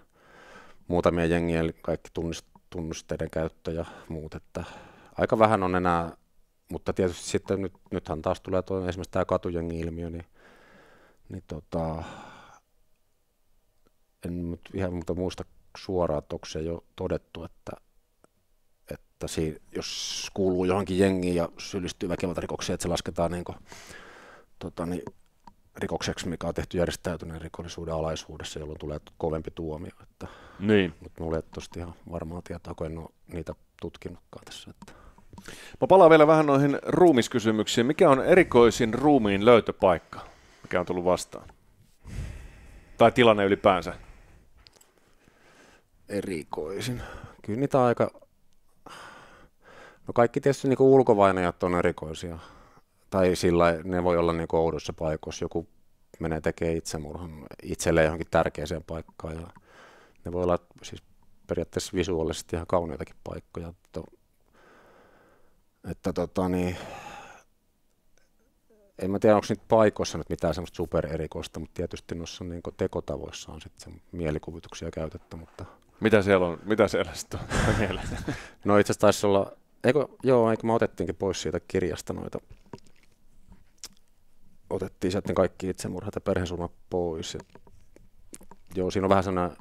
muutamia jengiä, eli kaikki tunnist, tunnisteiden käyttö ja muut, että aika vähän on enää, mutta tietysti sitten nyt, nythän taas tulee tuo, esimerkiksi tämä katujengi-ilmiö, niin, niin tota, en nyt ihan muuta muista suoraan, että onko se jo todettu, että että si, jos kuuluu johonkin jengiin ja syyllistyy väkivaltarikokseen, että se lasketaan niin kuin, tota, niin, rikokseksi, mikä on tehty järjestäytyneen rikollisuuden alaisuudessa, jolloin tulee kovempi tuomio. Että, niin. Mutta mulla ei tosiaan ihan varmaa tietoa, kun en ole niitä tutkinutkaan tässä. Että. Mä palaan vielä vähän noihin ruumiskysymyksiin. Mikä on erikoisin ruumiin löytöpaikka, mikä on tullut vastaan? Tai tilanne ylipäänsä? Erikoisin. Kyllä niitä on aika No kaikki tietysti niin ulkovainajat on erikoisia. Tai sillä ne voi olla niin oudossa paikoissa. Joku menee tekemään itsemurhan itselleen johonkin tärkeäseen paikkaan. Ja ne voi olla siis periaatteessa visuaalisesti ihan kauniitakin paikkoja. Että, että tota niin, en mä tiedä, onko niitä paikoissa nyt mitään semmoista supererikoista, mutta tietysti noissa niin tekotavoissa on sitten mielikuvituksia käytetty. Mutta... Mitä siellä on? Mitä siellä sitten on no itse asiassa taisi olla Eikö, joo, eikö me otettiinkin pois siitä kirjasta noita. Otettiin sitten kaikki itsemurhat ja perhesurmat pois. Ja, joo, siinä on vähän sellainen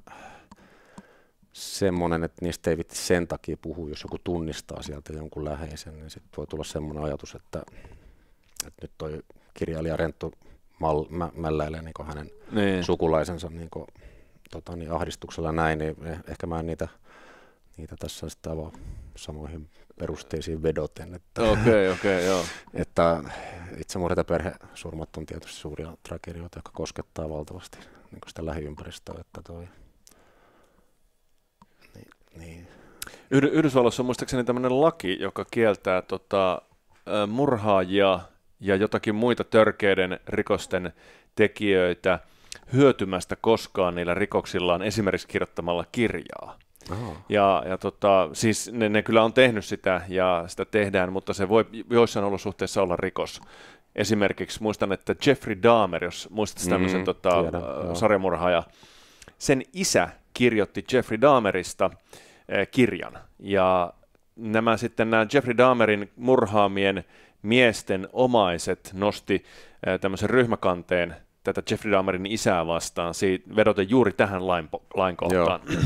semmoinen, että niistä ei vitsi sen takia puhu, jos joku tunnistaa sieltä jonkun läheisen, niin sitten voi tulla semmoinen ajatus, että, että nyt toi kirjailija Renttu mal, mä, mälläilee niin hänen niin. sukulaisensa niin kuin, tota, niin ahdistuksella näin, niin e- ehkä mä en niitä, niitä tässä sitten avaa samoihin perusteisiin vedoten. Että, okay, okay, joo. [laughs] että itsemurhat ja perhesurmat on tietysti suuria tragedioita, jotka koskettaa valtavasti niin sitä lähiympäristöä. Että toi, niin, niin. Yhd- Yhdysvalloissa on muistaakseni tämmöinen laki, joka kieltää tota, murhaajia ja jotakin muita törkeiden rikosten tekijöitä hyötymästä koskaan niillä rikoksillaan esimerkiksi kirjoittamalla kirjaa. Aha. Ja, ja tota, siis ne, ne kyllä on tehnyt sitä ja sitä tehdään, mutta se voi joissain olosuhteissa olla rikos. Esimerkiksi muistan, että Jeffrey Dahmer, jos muistat mm-hmm, tämmöisen mm, tota, äh, sarjamurhaaja, sen isä kirjoitti Jeffrey Dahmerista eh, kirjan. Ja nämä sitten nämä Jeffrey Dahmerin murhaamien miesten omaiset nosti eh, tämmöisen ryhmäkanteen tätä Jeffrey Dahmerin isää vastaan, siitä vedoten juuri tähän lain, lainkohtaan. Joo.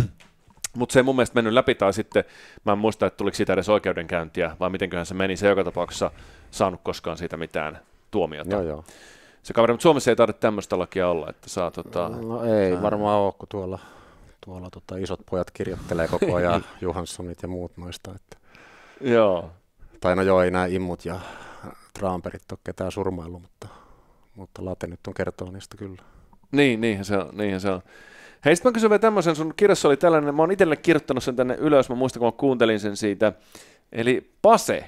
Mutta se ei mun mielestä mennyt läpi, tai sitten mä en muista, että tuliko siitä edes oikeudenkäyntiä, vai mitenköhän se meni. Se ei joka tapauksessa saanut koskaan siitä mitään tuomiota. Joo, joo. Se kaveri, mutta Suomessa ei tarvitse tämmöistä lakia olla, että saa... Tota, no ei saa... varmaan ole, kun tuolla, tuolla tota, isot pojat kirjoittelee koko ajan, [laughs] Johanssonit ja muut noista. Että... Joo. Tai no joo, ei nämä immut ja traamperit, ole ketään surmaillut, mutta, mutta late nyt on kertoa niistä kyllä. Niin, niinhän se on. Niinhän se on. Hei, sitten mä kysyn vielä tämmöisen, sun kirjassa oli tällainen, mä oon itselle kirjoittanut sen tänne ylös, mä muistan kun mä kuuntelin sen siitä, eli Pase,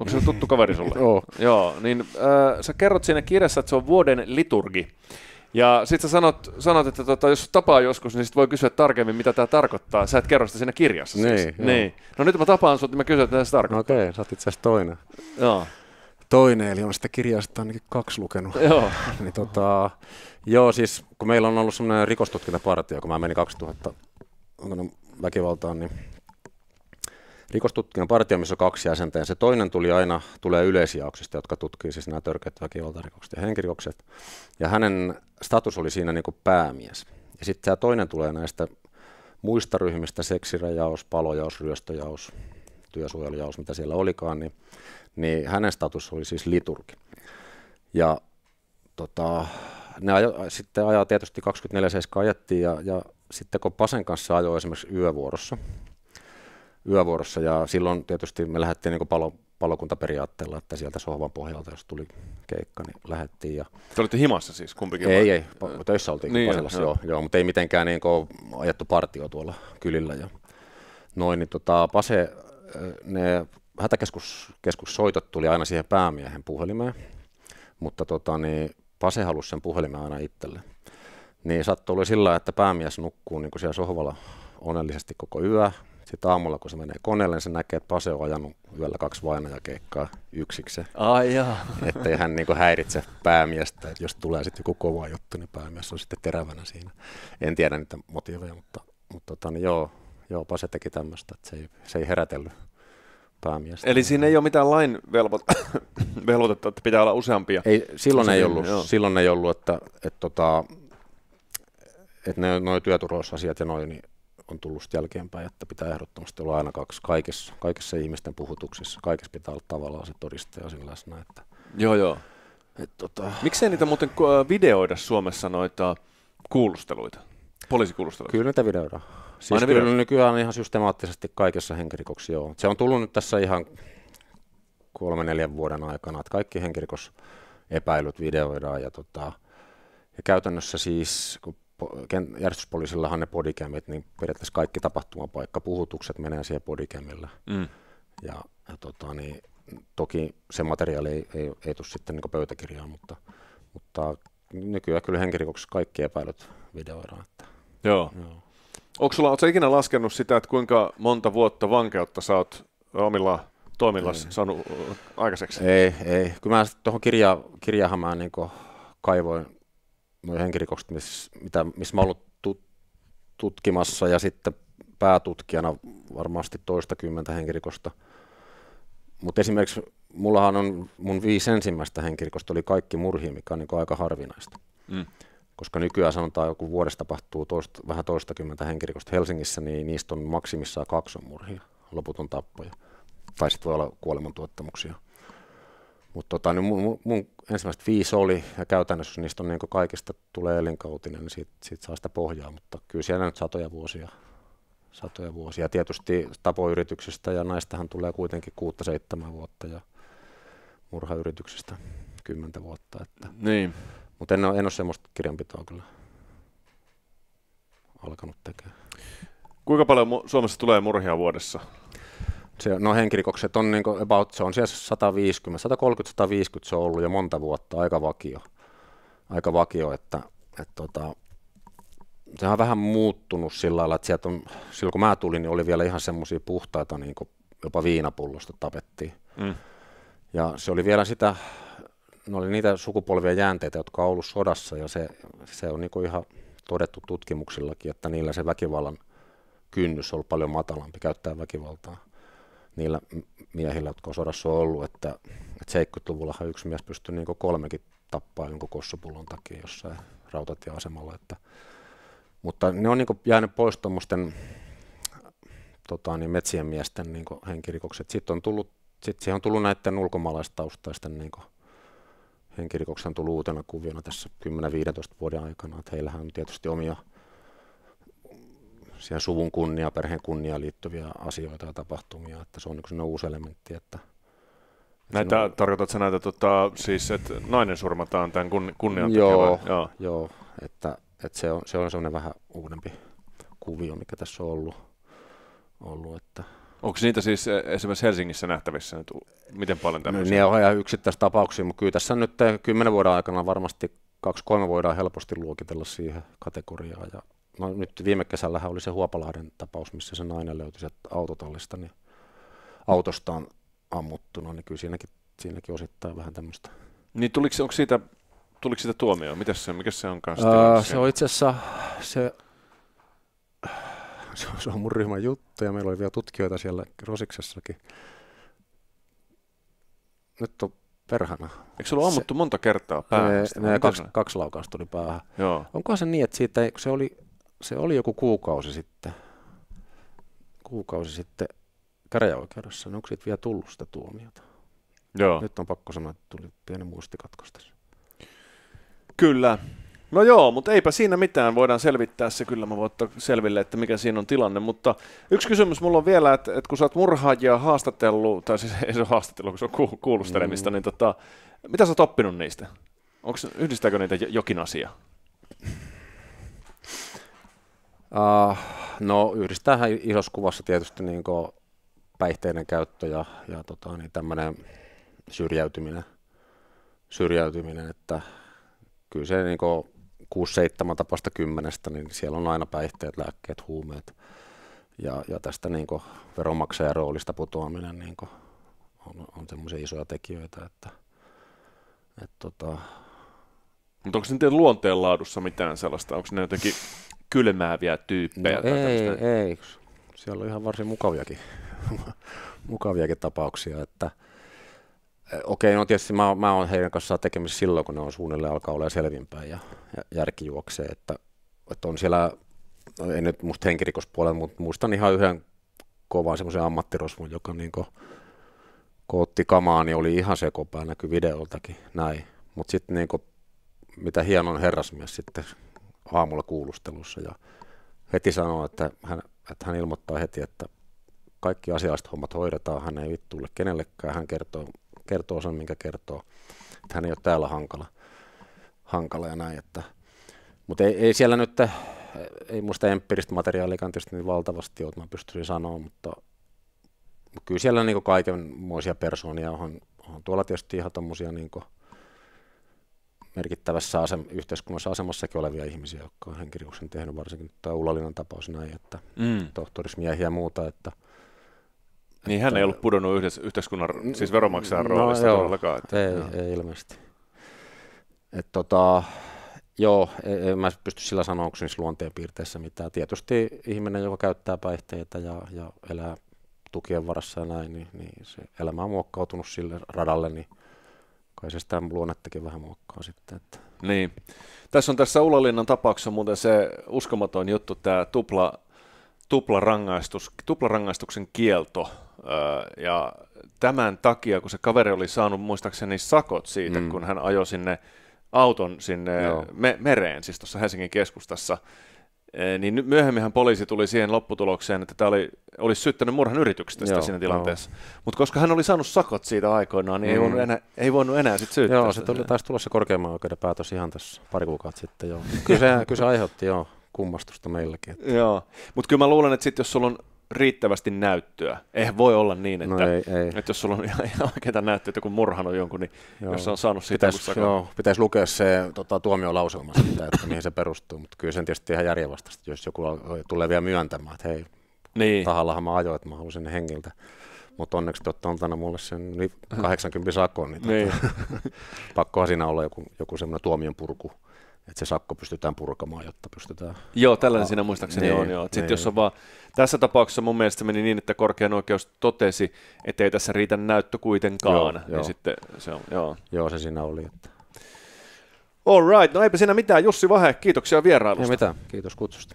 onko se tuttu kaveri sulle? [laughs] Joo. Joo, niin äh, sä kerrot siinä kirjassa, että se on vuoden liturgi. Ja sitten sä sanot, sanot että tota, jos tapaa joskus, niin sit voi kysyä tarkemmin, mitä tämä tarkoittaa. Sä et kerro sitä siinä kirjassa. Siis. Niin, niin. No nyt mä tapaan sut, niin mä kysyn, että mitä se tarkoittaa. No okei, okay, sä oot itse asiassa toinen. Joo. Toinen, eli on sitä kirjasta ainakin kaksi lukenut. Joo. [laughs] niin tota, Joo, siis kun meillä on ollut semmoinen rikostutkintapartio, kun mä menin 2000 väkivaltaan, niin rikostutkinnan partio, missä on kaksi jäsentä, ja se toinen tuli aina, tulee yleisjauksista, jotka tutkii siis nämä törkeät väkivaltarikokset ja henkirikokset, ja hänen status oli siinä niin kuin päämies. Ja sitten tämä toinen tulee näistä muista ryhmistä, seksirajaus, palojaus, ryöstöjaus, työsuojelujaus, mitä siellä olikaan, niin, niin hänen status oli siis liturgi. Ja tota, ne ajo, sitten ajaa tietysti 24-7 ajettiin ja, ja sitten kun Pasen kanssa ajoi esimerkiksi yövuorossa, yövuorossa ja silloin tietysti me lähdettiin niin palo, palokuntaperiaatteella, että sieltä sohvan pohjalta, jos tuli keikka, niin lähdettiin. Ja... Te olitte himassa siis kumpikin? Ei, vai? ei, pa- töissä oltiin niin, Pasilassa, joo. joo, joo, mutta ei mitenkään niin ajettu partio tuolla kylillä. Ja... Noin, niin tota, Pase, ne hätäkeskus, tuli aina siihen päämiehen puhelimeen, mutta tota, niin, Pase halusi sen puhelimen aina itselle. Niin sattui oli sillä, että päämies nukkuu niin siellä sohvalla onnellisesti koko yö. Sitten aamulla, kun se menee koneelle, niin se näkee, että Pase on ajanut yöllä kaksi vainajakeikkaa yksikseen. Ai jaa. Että ei hän niin häiritse päämiestä. Että jos tulee sitten joku kova juttu, niin päämies on sitten terävänä siinä. En tiedä niitä motiiveja, mutta, mutta tota, niin joo, joo, Pase teki tämmöistä, että se ei, se ei herätellyt päämiestä. Eli siinä ei ole mitään lain velvo- [coughs] velvoitetta, että pitää olla useampia. Ei, silloin, ei ollut, joo. silloin ei ollut, että, että, tota, että nuo työturvallisuusasiat ja noin niin on tullut jälkeenpäin, että pitää ehdottomasti olla aina kaksi kaikessa, kaikessa ihmisten puhutuksissa. Kaikessa pitää olla tavallaan se todistaja sen läsnä. Että, joo, joo. Että, tota... Miksei niitä muuten äh, videoida Suomessa noita kuulusteluita, poliisikuulusteluita? Kyllä niitä videoidaan. Siis Aina kyllä nykyään ihan systemaattisesti kaikessa henkirikoksia on. Se on tullut nyt tässä ihan kolmen neljän vuoden aikana, että kaikki henkirikosepäilyt videoidaan ja, tota, ja käytännössä siis, kun järjestyspoliisillahan ne bodycamit, niin periaatteessa kaikki tapahtumapaikka, puhutukset menee siihen bodycamilla. Mm. Ja, ja tota, niin, toki se materiaali ei, ei, ei tule sitten niin pöytäkirjaan, mutta, mutta nykyään kyllä henkirikoksessa kaikki epäilyt videoidaan. Että, joo. joo. Onko sulla, ootko ikinä laskenut sitä, että kuinka monta vuotta vankeutta sä oot omilla toimilla ei. saanut aikaiseksi? Ei, ei. Kyllä mä tuohon kirja, kirjahan mä niin kaivoin noin henkirikokset, missä mis mä ollut tut, tutkimassa ja sitten päätutkijana varmasti toista kymmentä henkirikosta. Mutta esimerkiksi mullahan on mun viisi ensimmäistä henkirikosta oli kaikki murhi, mikä on niin aika harvinaista. Mm koska nykyään sanotaan joku vuodessa tapahtuu toista, vähän toistakymmentä henkirikosta Helsingissä, niin niistä on maksimissaan kaksi on murhia, loputon tappoja. Tai sitten voi olla kuolemantuottamuksia. Mutta tota, niin mun, mun, ensimmäiset viisi oli, ja käytännössä niistä on niin kaikista tulee elinkautinen, niin siitä, siitä saa sitä pohjaa, mutta kyllä siellä nyt satoja vuosia. Satoja vuosia. Tietysti tapoyrityksistä ja naistahan tulee kuitenkin kuutta seitsemän vuotta ja murhayrityksistä kymmentä vuotta. Että. Niin. Mutta en, en ole semmoista kirjanpitoa kyllä alkanut tekemään. Kuinka paljon Suomessa tulee murhia vuodessa? Se, no henkirikokset on, niin about, se on siellä 150, 130-150 se on ollut jo monta vuotta, aika vakio. Aika vakio, että, että tota, sehän on vähän muuttunut sillä lailla, että sieltä on, silloin kun mä tulin, niin oli vielä ihan semmoisia puhtaita, niin jopa viinapullosta tapettiin. Mm. Ja se oli vielä sitä ne oli niitä sukupolvia jäänteitä, jotka on ollut sodassa ja se, se on niin ihan todettu tutkimuksillakin, että niillä se väkivallan kynnys on ollut paljon matalampi käyttää väkivaltaa niillä miehillä, jotka on sodassa ollut, että, että 70-luvullahan yksi mies pystyi niin kolmekin tappaa jonkun kossupullon takia jossain rautatieasemalla. Että, mutta ne on niin jäänyt pois tuommoisten tota, niin metsien miesten niin henkirikokset. Sitten on tullut, sit siihen on tullut näiden ulkomaalaistaustaisten niin kuin, Henkirikoksen on tullut uutena kuviona tässä 10-15 vuoden aikana. Että heillähän on tietysti omia siihen suvun kunnia, perheen kunnia liittyviä asioita ja tapahtumia, että se on niin uusi elementti. Että, näitä, on... tarkoitatko näitä tota, siis, että nainen surmataan tämän kun, kunnian joo, tekevän? Joo, joo että, että se on, se on sellainen vähän uudempi kuvio, mikä tässä on ollut, ollut että Onko niitä siis eh, esimerkiksi Helsingissä nähtävissä nyt? Miten paljon tämmöisiä? Ne on ihan tapauksia, mutta kyllä tässä nyt eh, kymmenen vuoden aikana varmasti kaksi-kolme voidaan helposti luokitella siihen kategoriaan. Ja no, nyt viime kesällähän oli se Huopalahden tapaus, missä se nainen löytyi sieltä autotallista, niin autostaan ammuttuna, niin kyllä siinäkin, siinäkin osittain vähän tämmöistä. Niin tuliko, onko siitä, tuliko siitä tuomio? Mitäs se, mikä se on kanssa? Öö, se on itse asiassa, se se on, se on mun ryhmän juttu ja meillä oli vielä tutkijoita siellä Rosiksessakin. Nyt on perhana. Eikö se ollut ammuttu se, monta kertaa päähän? Ne, ne kaksi, kaksi laukausta tuli päähän. Joo. Onko se niin, että siitä, se oli, se oli joku kuukausi sitten, kuukausi sitten käräjäoikeudessa, niin onko siitä vielä tullut sitä tuomiota? Joo. Nyt on pakko sanoa, että tuli pieni muistikatkos tässä. Kyllä, No joo, mutta eipä siinä mitään. Voidaan selvittää se kyllä. Mä voin ottaa selville, että mikä siinä on tilanne. Mutta yksi kysymys mulla on vielä, että, että kun sä oot murhaajia haastatellut, tai siis ei se ole haastatellut, kun se on kuulustelemista, mm. niin tota, mitä sä oot oppinut niistä? Onks, yhdistääkö niitä jokin asia? Uh, no yhdistäähän isossa kuvassa tietysti niin päihteiden käyttö ja, ja tota, niin tämmöinen syrjäytyminen, syrjäytyminen, että kyllä se niin kuin, 6-7 tapasta kymmenestä, niin siellä on aina päihteet, lääkkeet, huumeet. Ja, ja tästä niin veronmaksajan roolista putoaminen niin on, on semmoisia isoja tekijöitä, että, että tota... Mutta onko niiden luonteenlaadussa mitään sellaista? Onko ne jotenkin kylmääviä tyyppejä? No ei, tämmöistä? ei. Siellä on ihan varsin mukaviakin, [laughs] mukaviakin tapauksia, että, Eh, okei, no tietysti mä, mä oon heidän kanssaan tekemisissä silloin, kun ne on suunnilleen alkaa olla selvinpäin ja, ja järki juoksee, että, että on siellä, no en nyt musta henkirikospuolella, mutta muistan ihan yhden kovan semmoisen ammattirosvun, joka niin kuin, kun kamaa, niin oli ihan sekopää, näkyy videoltakin näin. Mutta sitten niin mitä mitä hienon herrasmies sitten aamulla kuulustelussa ja heti sanoi, että hän, että hän ilmoittaa heti, että kaikki asialliset hommat hoidetaan, hän ei vittuille kenellekään, hän kertoo kertoo sen, minkä kertoo. Että hän ei ole täällä hankala, hankala ja näin. Että. Mutta ei, ei, siellä nyt, ei muista empiiristä materiaalia tietysti niin valtavasti ole, että mä pystyisin sanoa, mutta kyllä siellä niin kaikenmoisia persoonia on, on tuolla tietysti ihan tuommoisia niin merkittävässä asem- yhteiskunnassa asemassakin olevia ihmisiä, jotka on henkirikoksen tehnyt, varsinkin tämä Ullalinen tapaus näin, että mm. tohtorismiehiä ja muuta, että – niin hän ei ollut pudonnut yhdessä, yhteiskunnan, siis veromaksajan no, roolista joo, todellakaan. Että, ei, joo. No. ei ilmeisesti. Et tota, joo, e- en, mä pysty sillä sanoa, onko niissä luonteenpiirteissä mitään. Tietysti ihminen, joka käyttää päihteitä ja, ja elää tukien varassa ja näin, niin, niin se elämä on muokkautunut sille radalle, niin kai se sitä luonnettakin vähän muokkaa sitten. Että. Niin. Tässä on tässä Ulalinnan tapauksessa muuten se uskomaton juttu, tämä tupla tuplarangaistus, tuplarangaistuksen kielto, öö, ja tämän takia, kun se kaveri oli saanut muistaakseni sakot siitä, mm. kun hän ajoi sinne auton sinne me- mereen, siis tuossa Helsingin keskustassa, öö, niin nyt myöhemminhän poliisi tuli siihen lopputulokseen, että tämä oli, olisi syyttänyt murhan yrityksestä Joo, siinä tilanteessa. Mutta koska hän oli saanut sakot siitä aikoinaan, niin mm. ei voinut enää, ei voinut enää sit syyttää. Joo, se tuli, taas tulossa se korkeimman oikeuden päätös ihan tässä pari kuukautta sitten. Kyllä, se, kyllä se aiheutti, joo kummastusta meilläkin. Että... Joo, mutta kyllä mä luulen, että sit, jos sulla on riittävästi näyttöä. Ei voi olla niin, no että, no ei, ei. että jos sulla on ihan, ihan oikeita näyttöä, että kun murhannut jonkun, niin joo. jos on saanut sitä. Pitäisi, kun... joo, pitäisi lukea se tota, tuomiolauselma siitä, että mihin se perustuu, mutta kyllä sen tietysti ihan järjenvastaista, jos joku tulee vielä myöntämään, että hei, niin. tahallahan mä ajoin, että mä halusin hengiltä. Mutta onneksi te olette antanut mulle sen 80 sakon, niin, tota- niin. [laughs] pakkohan siinä olla joku, joku semmoinen tuomion purku että se sakko pystytään purkamaan, jotta pystytään... Joo, tällainen siinä ah, muistaakseni niin, on. Joo. Sitten niin. jos on vaan, tässä tapauksessa mun mielestä meni niin, että korkean oikeus totesi, että ei tässä riitä näyttö kuitenkaan. Joo, niin joo. Sitten se on, joo. joo, se siinä oli. Että... All right, no eipä siinä mitään. Jussi Vahe, kiitoksia vierailusta. Ei mitään, kiitos kutsusta.